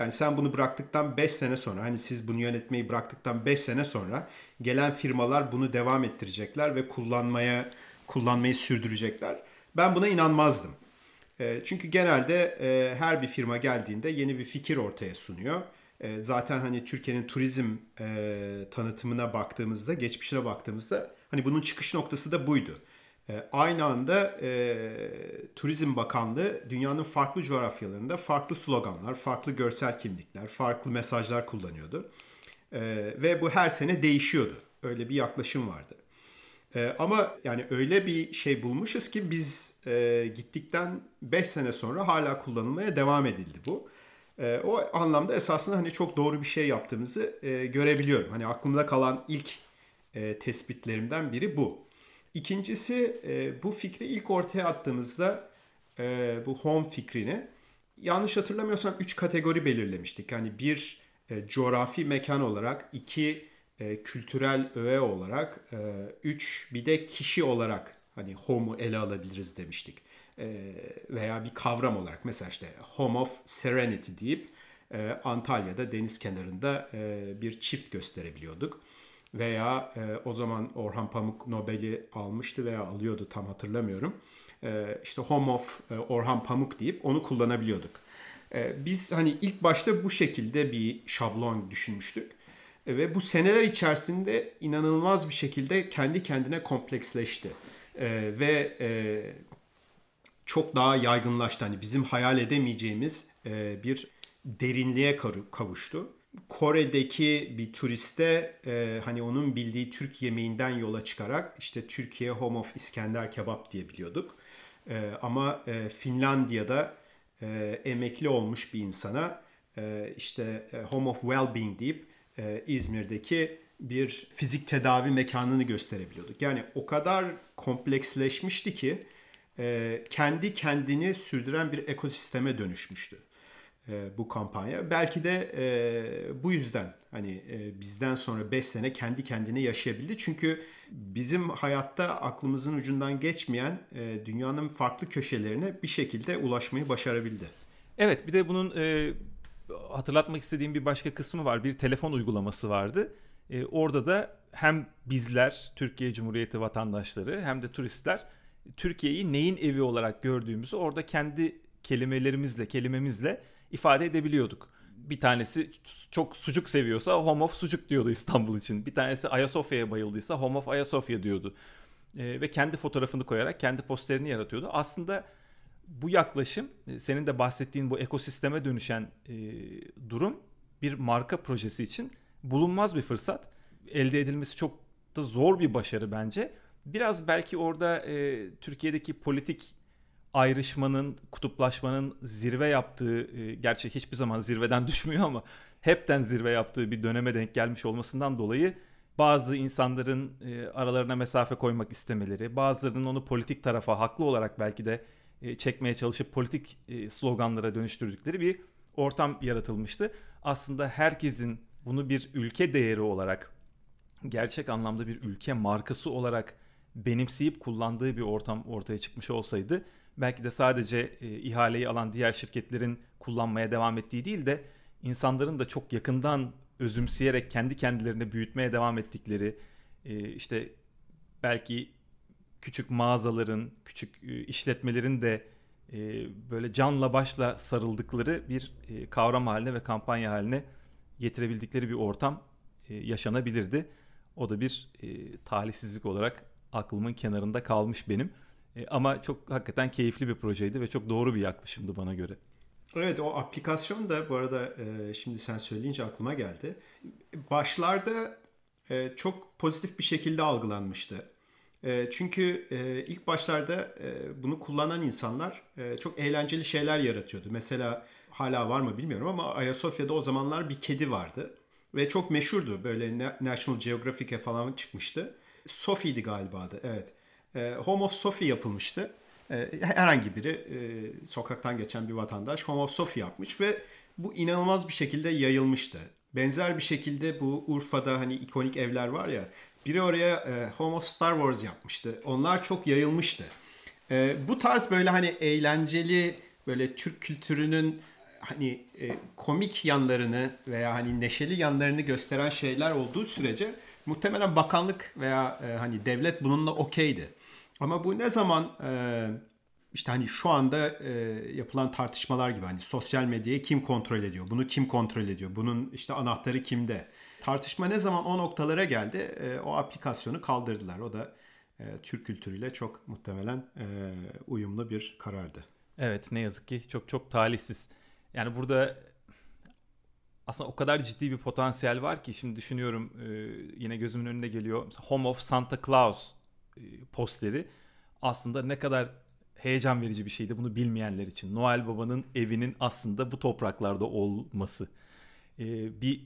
yani sen bunu bıraktıktan 5 sene sonra hani siz bunu yönetmeyi bıraktıktan 5 sene sonra gelen firmalar bunu devam ettirecekler ve kullanmaya kullanmayı sürdürecekler. Ben buna inanmazdım. Ee, çünkü genelde e, her bir firma geldiğinde yeni bir fikir ortaya sunuyor. Ee, zaten hani Türkiye'nin turizm e, tanıtımına baktığımızda, geçmişine baktığımızda hani bunun çıkış noktası da buydu. Ee, aynı anda e, Turizm Bakanlığı dünyanın farklı coğrafyalarında farklı sloganlar, farklı görsel kimlikler, farklı mesajlar kullanıyordu. E, ve bu her sene değişiyordu. Öyle bir yaklaşım vardı. E, ama yani öyle bir şey bulmuşuz ki biz e, gittikten 5 sene sonra hala kullanılmaya devam edildi bu. E, o anlamda esasında hani çok doğru bir şey yaptığımızı e, görebiliyorum. Hani aklımda kalan ilk e, tespitlerimden biri bu. İkincisi e, bu fikri ilk ortaya attığımızda e, bu home fikrini yanlış hatırlamıyorsam 3 kategori belirlemiştik. Yani bir e, coğrafi mekan olarak, iki e, kültürel öğe olarak, e, üç bir de kişi olarak hani home'u ele alabiliriz demiştik. E, veya bir kavram olarak mesela işte home of serenity deyip e, Antalya'da deniz kenarında e, bir çift gösterebiliyorduk veya e, o zaman Orhan Pamuk Nobel'i almıştı veya alıyordu tam hatırlamıyorum. E, işte Home of e, Orhan Pamuk deyip onu kullanabiliyorduk. E, biz hani ilk başta bu şekilde bir şablon düşünmüştük. E, ve bu seneler içerisinde inanılmaz bir şekilde kendi kendine kompleksleşti. E, ve e, çok daha yaygınlaştı. Hani bizim hayal edemeyeceğimiz e, bir derinliğe kavuştu. Kore'deki bir turiste e, hani onun bildiği Türk yemeğinden yola çıkarak işte Türkiye Home of İskender Kebap diye biliyorduk. E, ama e, Finlandiya'da e, emekli olmuş bir insana e, işte e, Home of Wellbeing deyip e, İzmir'deki bir fizik tedavi mekanını gösterebiliyorduk. Yani o kadar kompleksleşmişti ki e, kendi kendini sürdüren bir ekosisteme dönüşmüştü e, bu kampanya. Belki de e, bu yüzden hani e, bizden sonra 5 sene kendi kendine yaşayabildi. Çünkü bizim hayatta aklımızın ucundan geçmeyen e, dünyanın farklı köşelerine bir şekilde ulaşmayı başarabildi. Evet bir de bunun e, hatırlatmak istediğim bir başka kısmı var. Bir telefon uygulaması vardı. E, orada da hem bizler Türkiye Cumhuriyeti vatandaşları hem de turistler Türkiye'yi neyin evi olarak gördüğümüzü orada kendi kelimelerimizle, kelimemizle ifade edebiliyorduk. Bir tanesi çok sucuk seviyorsa Home of Sucuk diyordu İstanbul için. Bir tanesi Ayasofya'ya bayıldıysa Home of Ayasofya diyordu. E, ve kendi fotoğrafını koyarak kendi posterini yaratıyordu. Aslında bu yaklaşım e, senin de bahsettiğin bu ekosisteme dönüşen e, durum bir marka projesi için bulunmaz bir fırsat. Elde edilmesi çok da zor bir başarı bence. Biraz belki orada e, Türkiye'deki politik ayrışmanın, kutuplaşmanın zirve yaptığı, e, gerçi hiçbir zaman zirveden düşmüyor ama hepten zirve yaptığı bir döneme denk gelmiş olmasından dolayı bazı insanların e, aralarına mesafe koymak istemeleri, bazılarının onu politik tarafa haklı olarak belki de e, çekmeye çalışıp politik e, sloganlara dönüştürdükleri bir ortam yaratılmıştı. Aslında herkesin bunu bir ülke değeri olarak, gerçek anlamda bir ülke markası olarak benimseyip kullandığı bir ortam ortaya çıkmış olsaydı belki de sadece e, ihaleyi alan diğer şirketlerin kullanmaya devam ettiği değil de insanların da çok yakından özümseyerek kendi kendilerini büyütmeye devam ettikleri e, işte belki küçük mağazaların, küçük e, işletmelerin de e, böyle canla başla sarıldıkları bir e, kavram haline ve kampanya haline getirebildikleri bir ortam e, yaşanabilirdi. O da bir e, talihsizlik olarak aklımın kenarında kalmış benim. E, ama çok hakikaten keyifli bir projeydi ve çok doğru bir yaklaşımdı bana göre. Evet o aplikasyon da bu arada e, şimdi sen söyleyince aklıma geldi. Başlarda e, çok pozitif bir şekilde algılanmıştı. E, çünkü e, ilk başlarda e, bunu kullanan insanlar e, çok eğlenceli şeyler yaratıyordu. Mesela hala var mı bilmiyorum ama Ayasofya'da o zamanlar bir kedi vardı. Ve çok meşhurdu böyle National Geographic'e falan çıkmıştı. Sophie'di galiba da evet e, Home of Sophie yapılmıştı. E, herhangi biri e, sokaktan geçen bir vatandaş Home of Sophie yapmış ve bu inanılmaz bir şekilde yayılmıştı. Benzer bir şekilde bu Urfa'da hani ikonik evler var ya biri oraya e, Home of Star Wars yapmıştı. Onlar çok yayılmıştı. E, bu tarz böyle hani eğlenceli böyle Türk kültürünün hani e, komik yanlarını veya hani neşeli yanlarını gösteren şeyler olduğu sürece muhtemelen bakanlık veya e, hani devlet bununla okeydi. Ama bu ne zaman e, işte hani şu anda e, yapılan tartışmalar gibi hani sosyal medyayı kim kontrol ediyor? Bunu kim kontrol ediyor? Bunun işte anahtarı kimde? Tartışma ne zaman o noktalara geldi? E, o aplikasyonu kaldırdılar. O da e, Türk kültürüyle çok muhtemelen e, uyumlu bir karardı. Evet ne yazık ki çok çok talihsiz. Yani burada aslında o kadar ciddi bir potansiyel var ki şimdi düşünüyorum e, yine gözümün önünde geliyor. Mesela Home of Santa Claus e, posteri aslında ne kadar heyecan verici bir şeydi bunu bilmeyenler için. Noel Baba'nın evinin aslında bu topraklarda olması. Ee, bir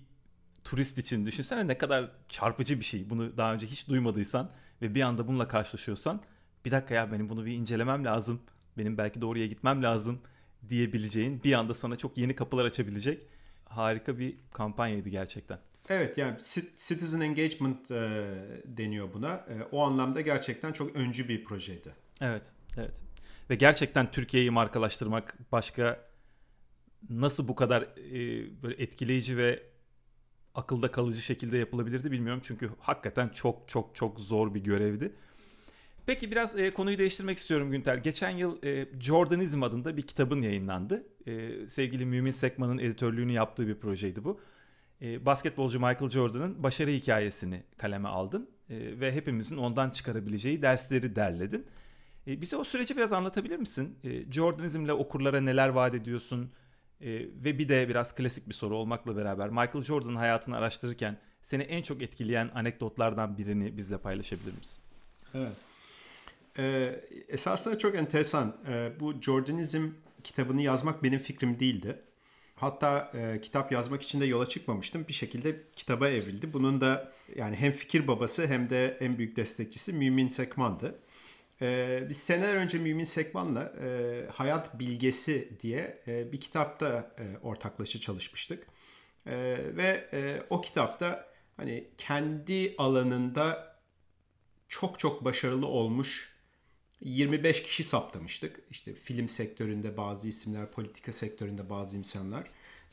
turist için düşünsene ne kadar çarpıcı bir şey. Bunu daha önce hiç duymadıysan ve bir anda bununla karşılaşıyorsan bir dakika ya benim bunu bir incelemem lazım. Benim belki de oraya gitmem lazım diyebileceğin bir anda sana çok yeni kapılar açabilecek harika bir kampanyaydı gerçekten. Evet yani citizen engagement e, deniyor buna. E, o anlamda gerçekten çok öncü bir projeydi. Evet, evet. Ve gerçekten Türkiye'yi markalaştırmak başka nasıl bu kadar e, böyle etkileyici ve akılda kalıcı şekilde yapılabilirdi bilmiyorum. Çünkü hakikaten çok çok çok zor bir görevdi. Peki biraz e, konuyu değiştirmek istiyorum Günter. Geçen yıl e, Jordanizm adında bir kitabın yayınlandı. E, sevgili Mümin Sekman'ın editörlüğünü yaptığı bir projeydi bu e, basketbolcu Michael Jordan'ın başarı hikayesini kaleme aldın e, ve hepimizin ondan çıkarabileceği dersleri derledin. E, bize o süreci biraz anlatabilir misin? E, Jordanizmle okurlara neler vaat ediyorsun? E, ve bir de biraz klasik bir soru olmakla beraber Michael Jordan'ın hayatını araştırırken seni en çok etkileyen anekdotlardan birini bizle paylaşabilir misin? Evet. Ee, esasında çok enteresan. Ee, bu Jordanizm kitabını yazmak benim fikrim değildi. Hatta e, kitap yazmak için de yola çıkmamıştım. Bir şekilde kitaba evrildi. Bunun da yani hem fikir babası hem de en büyük destekçisi Mümin Sekman'dı. E, biz seneler önce Mümin Sekman'la e, Hayat Bilgesi diye e, bir kitapta e, ortaklaşa çalışmıştık. E, ve e, o kitapta hani kendi alanında çok çok başarılı olmuş 25 kişi saptamıştık. İşte film sektöründe bazı isimler, politika sektöründe bazı insanlar.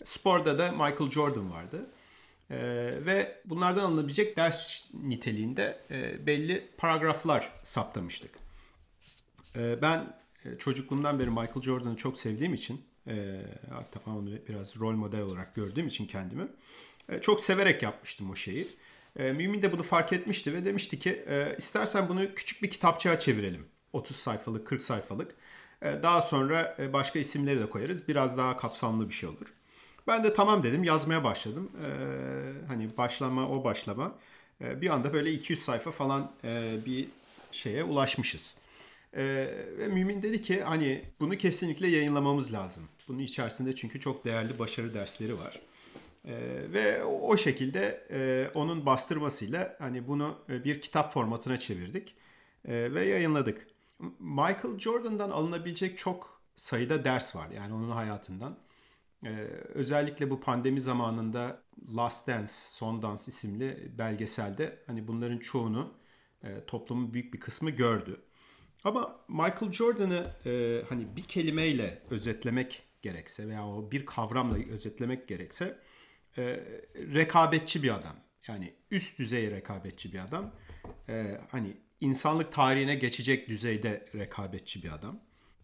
Sporda da Michael Jordan vardı. Ee, ve bunlardan alınabilecek ders niteliğinde e, belli paragraflar saptamıştık. Ee, ben e, çocukluğumdan beri Michael Jordan'ı çok sevdiğim için e, hatta onu biraz rol model olarak gördüğüm için kendimi e, çok severek yapmıştım o şeyi. E, Mümin de bunu fark etmişti ve demişti ki e, istersen bunu küçük bir kitapçığa çevirelim. 30 sayfalık, 40 sayfalık. E, daha sonra e, başka isimleri de koyarız. Biraz daha kapsamlı bir şey olur. Ben de tamam dedim yazmaya başladım. E, hani başlama o başlama. bir anda böyle 200 sayfa falan bir şeye ulaşmışız. ve Mümin dedi ki hani bunu kesinlikle yayınlamamız lazım. Bunun içerisinde çünkü çok değerli başarı dersleri var. ve o şekilde onun bastırmasıyla hani bunu bir kitap formatına çevirdik ve yayınladık. Michael Jordan'dan alınabilecek çok sayıda ders var. Yani onun hayatından. Ee, özellikle bu pandemi zamanında Last Dance, Son Dans isimli belgeselde hani bunların çoğunu e, toplumun büyük bir kısmı gördü. Ama Michael Jordan'ı e, hani bir kelimeyle özetlemek gerekse veya o bir kavramla özetlemek gerekse e, rekabetçi bir adam. Yani üst düzey rekabetçi bir adam. E, hani insanlık tarihine geçecek düzeyde rekabetçi bir adam.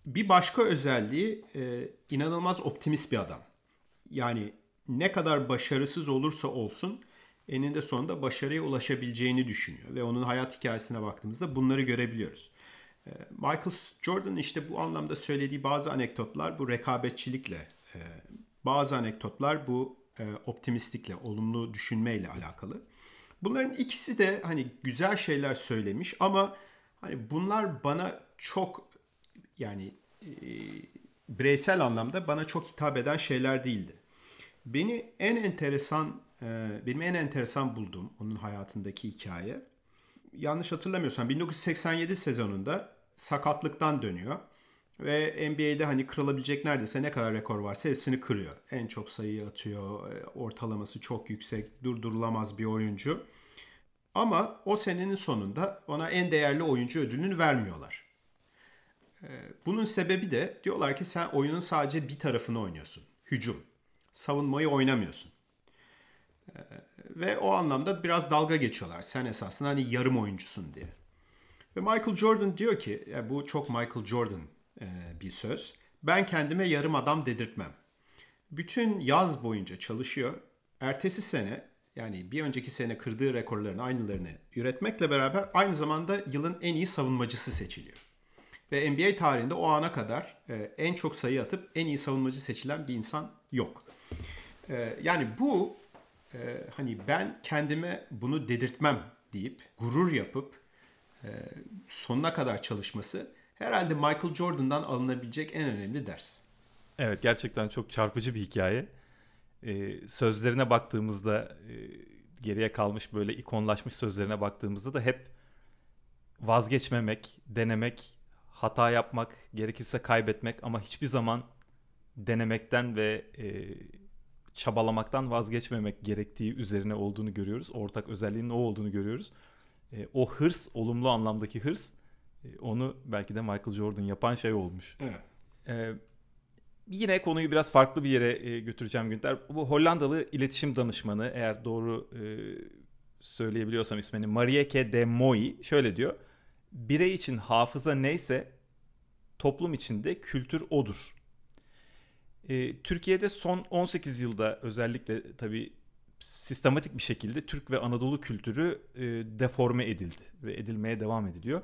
Bir başka özelliği e, inanılmaz optimist bir adam. Yani ne kadar başarısız olursa olsun eninde sonunda başarıya ulaşabileceğini düşünüyor. Ve onun hayat hikayesine baktığımızda bunları görebiliyoruz. E, Michael Jordan işte bu anlamda söylediği bazı anekdotlar bu rekabetçilikle, e, bazı anekdotlar bu e, optimistlikle, olumlu düşünmeyle alakalı. Bunların ikisi de hani güzel şeyler söylemiş ama hani bunlar bana çok yani e, bireysel anlamda bana çok hitap eden şeyler değildi. Beni en enteresan e, benim en enteresan bulduğum onun hayatındaki hikaye yanlış hatırlamıyorsam 1987 sezonunda sakatlıktan dönüyor ve NBA'de hani kırılabilecek neredeyse ne kadar rekor varsa hepsini kırıyor. En çok sayı atıyor, e, ortalaması çok yüksek, durdurulamaz bir oyuncu. Ama o senenin sonunda ona en değerli oyuncu ödülünü vermiyorlar. E, bunun sebebi de diyorlar ki sen oyunun sadece bir tarafını oynuyorsun. Hücum. Savunmayı oynamıyorsun. E, ve o anlamda biraz dalga geçiyorlar. Sen esasında hani yarım oyuncusun diye. Ve Michael Jordan diyor ki, yani bu çok Michael Jordan e, bir söz. Ben kendime yarım adam dedirtmem. Bütün yaz boyunca çalışıyor. Ertesi sene yani bir önceki sene kırdığı rekorların aynılarını üretmekle beraber aynı zamanda yılın en iyi savunmacısı seçiliyor. Ve NBA tarihinde o ana kadar e, en çok sayı atıp en iyi savunmacı seçilen bir insan yok. E, yani bu hani ben kendime bunu dedirtmem deyip gurur yapıp sonuna kadar çalışması herhalde Michael Jordan'dan alınabilecek en önemli ders. Evet gerçekten çok çarpıcı bir hikaye. Ee, sözlerine baktığımızda e, geriye kalmış böyle ikonlaşmış sözlerine baktığımızda da hep vazgeçmemek, denemek, hata yapmak, gerekirse kaybetmek ama hiçbir zaman denemekten ve e, çabalamaktan vazgeçmemek gerektiği üzerine olduğunu görüyoruz. Ortak özelliğinin o olduğunu görüyoruz. E, o hırs, olumlu anlamdaki hırs ee, onu belki de Michael Jordan yapan şey olmuş. Evet. Ee, yine konuyu biraz farklı bir yere e, götüreceğim Günter. Bu Hollandalı iletişim danışmanı eğer doğru e, söyleyebiliyorsam ismini Marieke de Moy şöyle diyor. Birey için hafıza neyse toplum içinde kültür odur. E, Türkiye'de son 18 yılda özellikle tabii sistematik bir şekilde Türk ve Anadolu kültürü e, deforme edildi ve edilmeye devam ediliyor.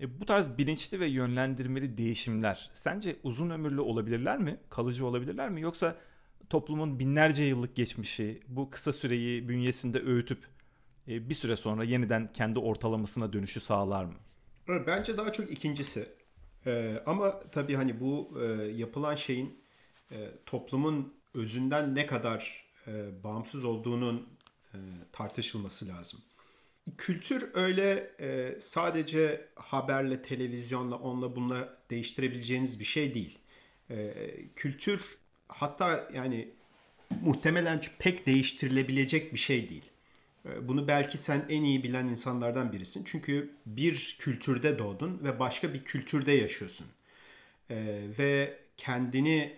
E, bu tarz bilinçli ve yönlendirmeli değişimler sence uzun ömürlü olabilirler mi? Kalıcı olabilirler mi? Yoksa toplumun binlerce yıllık geçmişi bu kısa süreyi bünyesinde öğütüp e, bir süre sonra yeniden kendi ortalamasına dönüşü sağlar mı? bence daha çok ikincisi. Ee, ama tabii hani bu e, yapılan şeyin e, toplumun özünden ne kadar e, bağımsız olduğunun e, tartışılması lazım. Kültür öyle e, sadece haberle, televizyonla, onunla bununla değiştirebileceğiniz bir şey değil. E, kültür hatta yani muhtemelen pek değiştirilebilecek bir şey değil. E, bunu belki sen en iyi bilen insanlardan birisin. Çünkü bir kültürde doğdun ve başka bir kültürde yaşıyorsun. E, ve kendini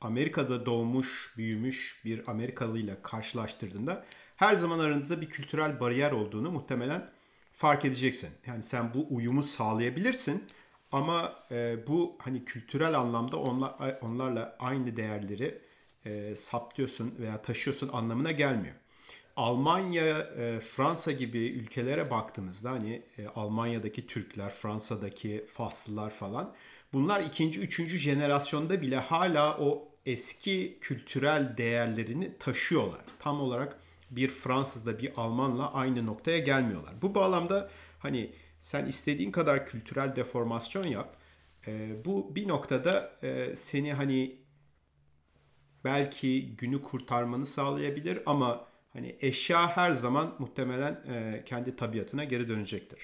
Amerika'da doğmuş, büyümüş bir Amerikalı ile karşılaştırdığında her zaman aranızda bir kültürel bariyer olduğunu muhtemelen fark edeceksin. Yani sen bu uyumu sağlayabilirsin ama e, bu hani kültürel anlamda onla, onlarla aynı değerleri e, saptıyorsun veya taşıyorsun anlamına gelmiyor. Almanya, e, Fransa gibi ülkelere baktığımızda hani e, Almanya'daki Türkler, Fransa'daki Faslılar falan bunlar ikinci, üçüncü jenerasyonda bile hala o eski kültürel değerlerini taşıyorlar. Tam olarak bir Fransızla bir Almanla aynı noktaya gelmiyorlar. Bu bağlamda hani sen istediğin kadar kültürel deformasyon yap. E, bu bir noktada e, seni hani belki günü kurtarmanı sağlayabilir ama hani eşya her zaman muhtemelen e, kendi tabiatına geri dönecektir.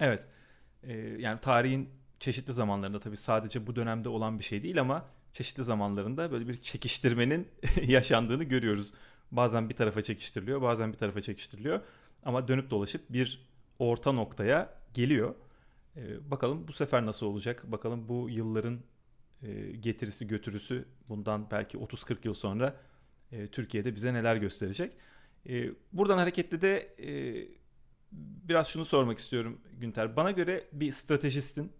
Evet. E, yani tarihin çeşitli zamanlarında tabii sadece bu dönemde olan bir şey değil ama çeşitli zamanlarında böyle bir çekiştirmenin yaşandığını görüyoruz bazen bir tarafa çekiştiriliyor, bazen bir tarafa çekiştiriliyor. Ama dönüp dolaşıp bir orta noktaya geliyor. E, bakalım bu sefer nasıl olacak? Bakalım bu yılların e, getirisi götürüsü bundan belki 30-40 yıl sonra e, Türkiye'de bize neler gösterecek? E, buradan hareketle de e, biraz şunu sormak istiyorum Günter. Bana göre bir stratejistin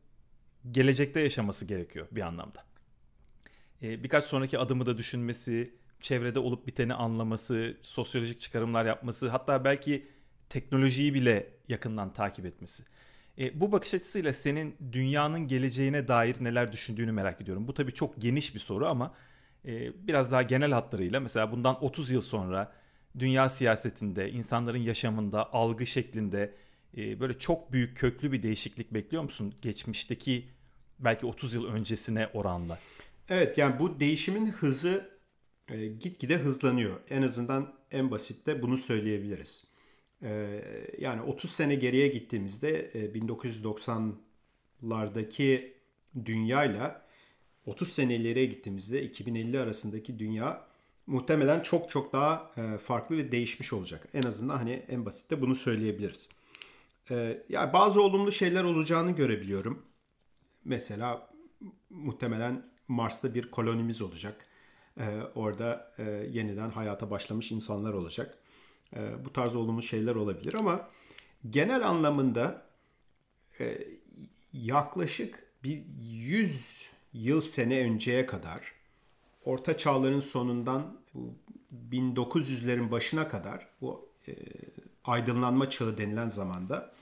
gelecekte yaşaması gerekiyor bir anlamda. E, birkaç sonraki adımı da düşünmesi, çevrede olup biteni anlaması, sosyolojik çıkarımlar yapması, hatta belki teknolojiyi bile yakından takip etmesi. E, bu bakış açısıyla senin dünyanın geleceğine dair neler düşündüğünü merak ediyorum. Bu tabii çok geniş bir soru ama e, biraz daha genel hatlarıyla mesela bundan 30 yıl sonra dünya siyasetinde, insanların yaşamında, algı şeklinde e, böyle çok büyük köklü bir değişiklik bekliyor musun? Geçmişteki belki 30 yıl öncesine oranla. Evet yani bu değişimin hızı e, gitgide hızlanıyor. En azından en basitte bunu söyleyebiliriz. E, yani 30 sene geriye gittiğimizde e, 1990'lardaki dünyayla 30 senelere gittiğimizde 2050 arasındaki dünya muhtemelen çok çok daha e, farklı ve değişmiş olacak. En azından hani en basitte bunu söyleyebiliriz. Ee, yani bazı olumlu şeyler olacağını görebiliyorum. Mesela muhtemelen Mars'ta bir kolonimiz olacak. Ee, orada e, yeniden hayata başlamış insanlar olacak. Ee, bu tarz olumlu şeyler olabilir ama genel anlamında e, yaklaşık bir 100 yıl sene önceye kadar Orta Çağların sonundan 1900'lerin başına kadar bu e, aydınlanma çağı denilen zamanda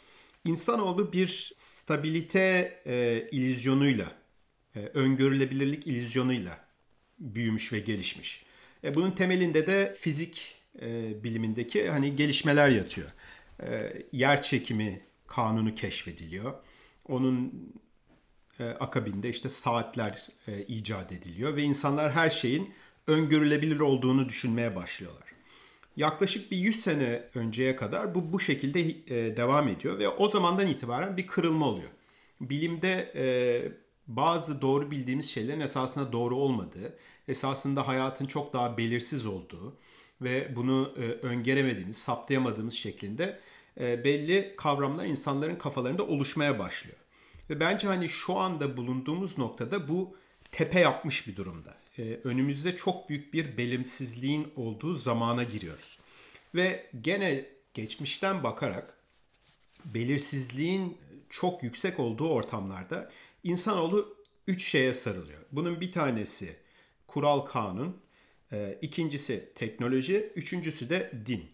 insanoğlu bir stabilite e, illüzyonuyla, öngörülebilirlik illüzyonuyla büyümüş ve gelişmiş. E, bunun temelinde de fizik e, bilimindeki hani gelişmeler yatıyor. E, yer çekimi kanunu keşfediliyor. Onun e, akabinde işte saatler e, icat ediliyor ve insanlar her şeyin öngörülebilir olduğunu düşünmeye başlıyorlar. Yaklaşık bir 100 sene önceye kadar bu bu şekilde e, devam ediyor ve o zamandan itibaren bir kırılma oluyor. Bilimde e, bazı doğru bildiğimiz şeylerin esasında doğru olmadığı, esasında hayatın çok daha belirsiz olduğu ve bunu e, öngöremediğimiz, saptayamadığımız şeklinde e, belli kavramlar insanların kafalarında oluşmaya başlıyor. Ve bence hani şu anda bulunduğumuz noktada bu tepe yapmış bir durumda. E, önümüzde çok büyük bir belimsizliğin olduğu zamana giriyoruz. Ve gene geçmişten bakarak belirsizliğin çok yüksek olduğu ortamlarda İnsanoğlu üç şeye sarılıyor. Bunun bir tanesi kural kanun, e, ikincisi teknoloji, üçüncüsü de din.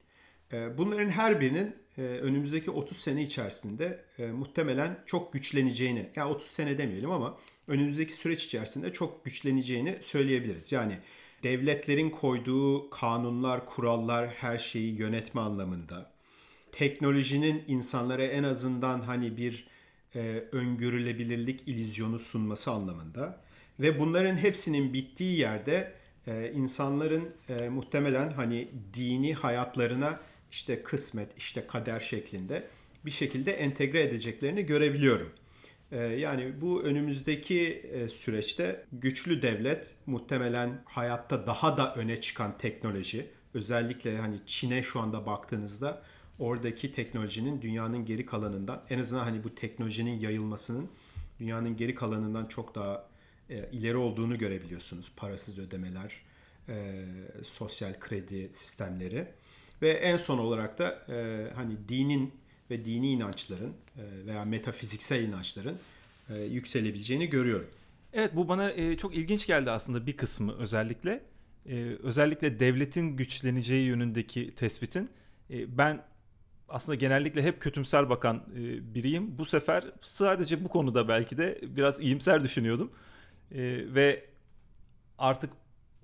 E, bunların her birinin e, önümüzdeki 30 sene içerisinde muhtemelen çok güçleneceğini, ya yani 30 sene demeyelim ama önümüzdeki süreç içerisinde çok güçleneceğini söyleyebiliriz. Yani devletlerin koyduğu kanunlar, kurallar her şeyi yönetme anlamında. Teknolojinin insanlara en azından hani bir e, öngörülebilirlik ilizyonu sunması anlamında. Ve bunların hepsinin bittiği yerde e, insanların e, muhtemelen hani dini hayatlarına işte kısmet, işte kader şeklinde bir şekilde entegre edeceklerini görebiliyorum. E, yani bu önümüzdeki e, süreçte güçlü devlet muhtemelen hayatta daha da öne çıkan teknoloji özellikle hani Çin'e şu anda baktığınızda oradaki teknolojinin dünyanın geri kalanından en azından hani bu teknolojinin yayılmasının dünyanın geri kalanından çok daha e, ileri olduğunu görebiliyorsunuz. Parasız ödemeler, e, sosyal kredi sistemleri ve en son olarak da e, hani dinin ve dini inançların e, veya metafiziksel inançların e, yükselebileceğini görüyorum. Evet bu bana e, çok ilginç geldi aslında bir kısmı özellikle. E, özellikle devletin güçleneceği yönündeki tespitin. E, ben aslında genellikle hep kötümser bakan e, biriyim. Bu sefer sadece bu konuda belki de biraz iyimser düşünüyordum. E, ve artık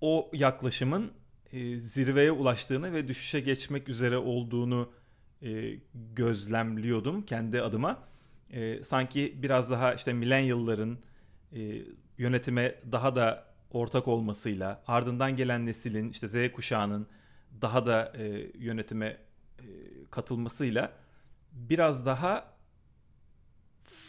o yaklaşımın e, zirveye ulaştığını ve düşüşe geçmek üzere olduğunu gözlemliyordum kendi adıma. sanki biraz daha işte milenyılların e, yönetime daha da ortak olmasıyla ardından gelen neslin işte Z kuşağının daha da yönetime katılmasıyla biraz daha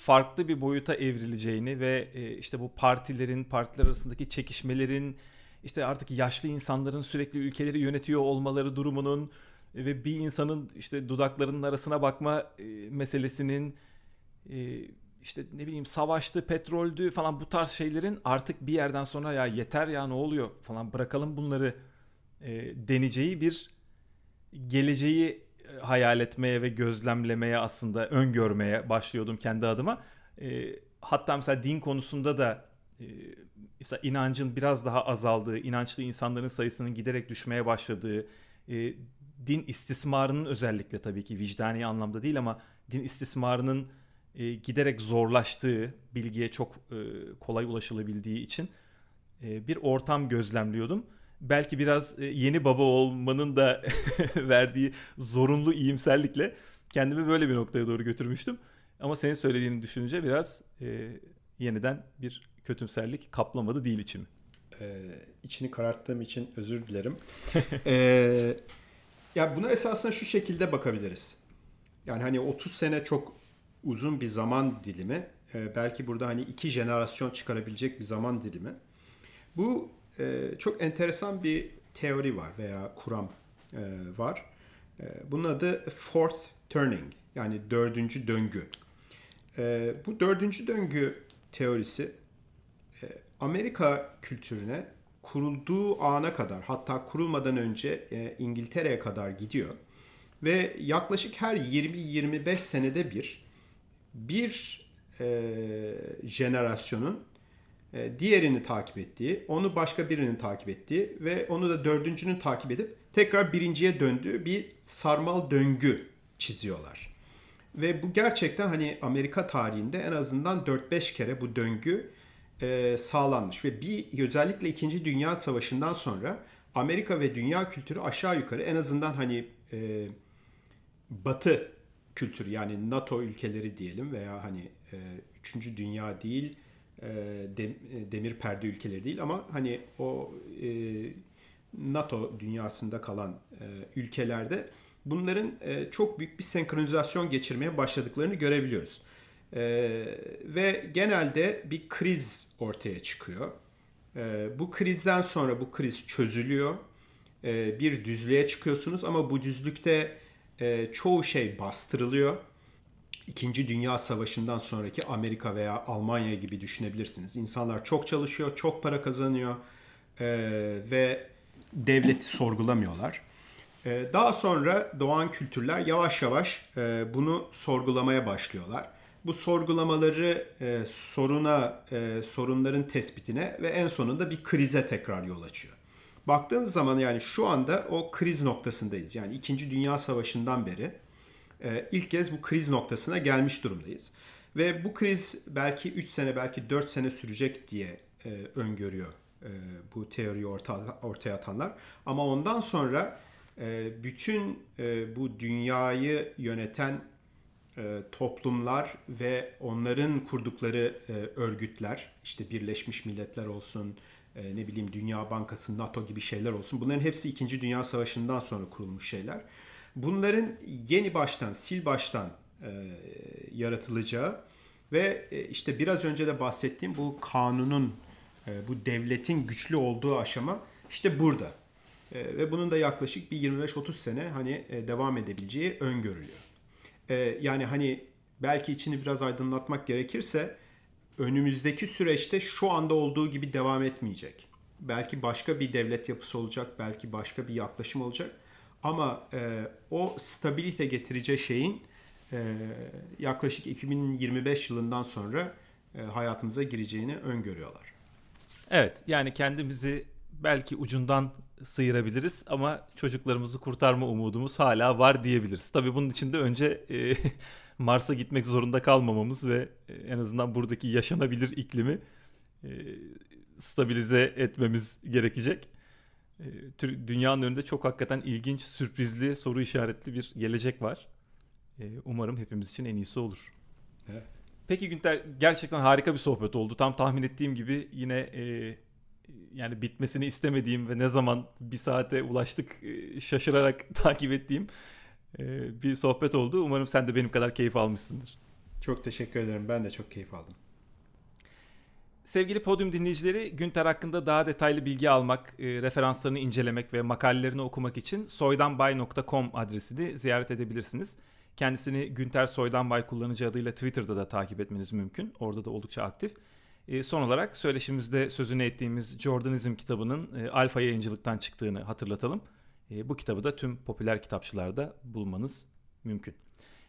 farklı bir boyuta evrileceğini ve e, işte bu partilerin, partiler arasındaki çekişmelerin, işte artık yaşlı insanların sürekli ülkeleri yönetiyor olmaları durumunun ve bir insanın işte dudaklarının arasına bakma e, meselesinin e, işte ne bileyim savaştı, petroldü falan bu tarz şeylerin artık bir yerden sonra ya yeter ya ne oluyor falan bırakalım bunları deneyeceği bir geleceği e, hayal etmeye ve gözlemlemeye aslında öngörmeye başlıyordum kendi adıma. E, hatta mesela din konusunda da e, mesela inancın biraz daha azaldığı, inançlı insanların sayısının giderek düşmeye başladığı, e, din istismarının özellikle tabii ki vicdani anlamda değil ama din istismarının e, giderek zorlaştığı, bilgiye çok e, kolay ulaşılabildiği için e, bir ortam gözlemliyordum belki biraz e, yeni baba olmanın da verdiği zorunlu iyimserlikle kendimi böyle bir noktaya doğru götürmüştüm. Ama senin söylediğini düşününce biraz e, yeniden bir kötümserlik kaplamadı değil içimi. Ee, içini kararttığım için özür dilerim. ee, ya buna esasında şu şekilde bakabiliriz. Yani hani 30 sene çok uzun bir zaman dilimi. Ee, belki burada hani iki jenerasyon çıkarabilecek bir zaman dilimi. Bu ee, çok enteresan bir teori var veya kuram e, var. Ee, bunun adı fourth turning yani dördüncü döngü. Ee, bu dördüncü döngü teorisi e, Amerika kültürüne kurulduğu ana kadar hatta kurulmadan önce e, İngiltere'ye kadar gidiyor. Ve yaklaşık her 20-25 senede bir bir e, jenerasyonun e, diğerini takip ettiği, onu başka birinin takip ettiği ve onu da dördüncünün takip edip tekrar birinciye döndüğü bir sarmal döngü çiziyorlar. Ve bu gerçekten hani Amerika tarihinde en azından 4-5 kere bu döngü e, sağlanmış ve bir özellikle 2. Dünya Savaşı'ndan sonra Amerika ve dünya kültürü aşağı yukarı en azından hani e, Batı kültürü yani NATO ülkeleri diyelim veya hani e, 3. dünya değil e, e, demir perde ülkeleri değil ama hani o e, NATO dünyasında kalan ülkelerde bunların çok büyük bir senkronizasyon geçirmeye başladıklarını görebiliyoruz. ve genelde bir kriz ortaya çıkıyor. bu krizden sonra bu kriz çözülüyor. bir düzlüğe çıkıyorsunuz ama bu düzlükte çoğu şey bastırılıyor İkinci Dünya Savaşı'ndan sonraki Amerika veya Almanya gibi düşünebilirsiniz. İnsanlar çok çalışıyor, çok para kazanıyor e, ve devleti sorgulamıyorlar. E, daha sonra doğan kültürler yavaş yavaş e, bunu sorgulamaya başlıyorlar. Bu sorgulamaları e, soruna, e, sorunların tespitine ve en sonunda bir krize tekrar yol açıyor. Baktığımız zaman yani şu anda o kriz noktasındayız. Yani İkinci Dünya Savaşı'ndan beri e, ilk kez bu kriz noktasına gelmiş durumdayız. Ve bu kriz belki 3 sene belki 4 sene sürecek diye e, öngörüyor e, bu teoriyi ortaya atanlar. Ama ondan sonra bütün bu dünyayı yöneten toplumlar ve onların kurdukları örgütler, işte Birleşmiş Milletler olsun, ne bileyim Dünya Bankası, NATO gibi şeyler olsun. Bunların hepsi 2. Dünya Savaşı'ndan sonra kurulmuş şeyler. Bunların yeni baştan, sil baştan e, yaratılacağı ve e, işte biraz önce de bahsettiğim bu kanunun, e, bu devletin güçlü olduğu aşama işte burada. E, ve bunun da yaklaşık bir 25-30 sene hani e, devam edebileceği öngörülüyor. E, yani hani belki içini biraz aydınlatmak gerekirse önümüzdeki süreçte şu anda olduğu gibi devam etmeyecek. Belki başka bir devlet yapısı olacak, belki başka bir yaklaşım olacak. Ama e, o stabilite getireceği şeyin e, yaklaşık 2025 yılından sonra e, hayatımıza gireceğini öngörüyorlar. Evet yani kendimizi belki ucundan sıyırabiliriz ama çocuklarımızı kurtarma umudumuz hala var diyebiliriz. Tabii bunun için de önce e, Mars'a gitmek zorunda kalmamamız ve e, en azından buradaki yaşanabilir iklimi e, stabilize etmemiz gerekecek. Ee, dünyanın önünde çok hakikaten ilginç, sürprizli, soru işaretli bir gelecek var. Ee, umarım hepimiz için en iyisi olur. Evet. Peki Günter gerçekten harika bir sohbet oldu. Tam tahmin ettiğim gibi yine e, yani bitmesini istemediğim ve ne zaman bir saate ulaştık e, şaşırarak takip ettiğim e, bir sohbet oldu. Umarım sen de benim kadar keyif almışsındır. Çok teşekkür ederim. Ben de çok keyif aldım. Sevgili Podium dinleyicileri, Günter hakkında daha detaylı bilgi almak, e, referanslarını incelemek ve makalelerini okumak için soydanbay.com adresini ziyaret edebilirsiniz. Kendisini Günter Soydanbay kullanıcı adıyla Twitter'da da takip etmeniz mümkün. Orada da oldukça aktif. E, son olarak söyleşimizde sözünü ettiğimiz Jordanizm kitabının e, Alfa yayıncılıktan çıktığını hatırlatalım. E, bu kitabı da tüm popüler kitapçılarda bulmanız mümkün.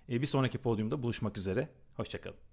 bir sonraki podyumda buluşmak üzere. Hoşçakalın.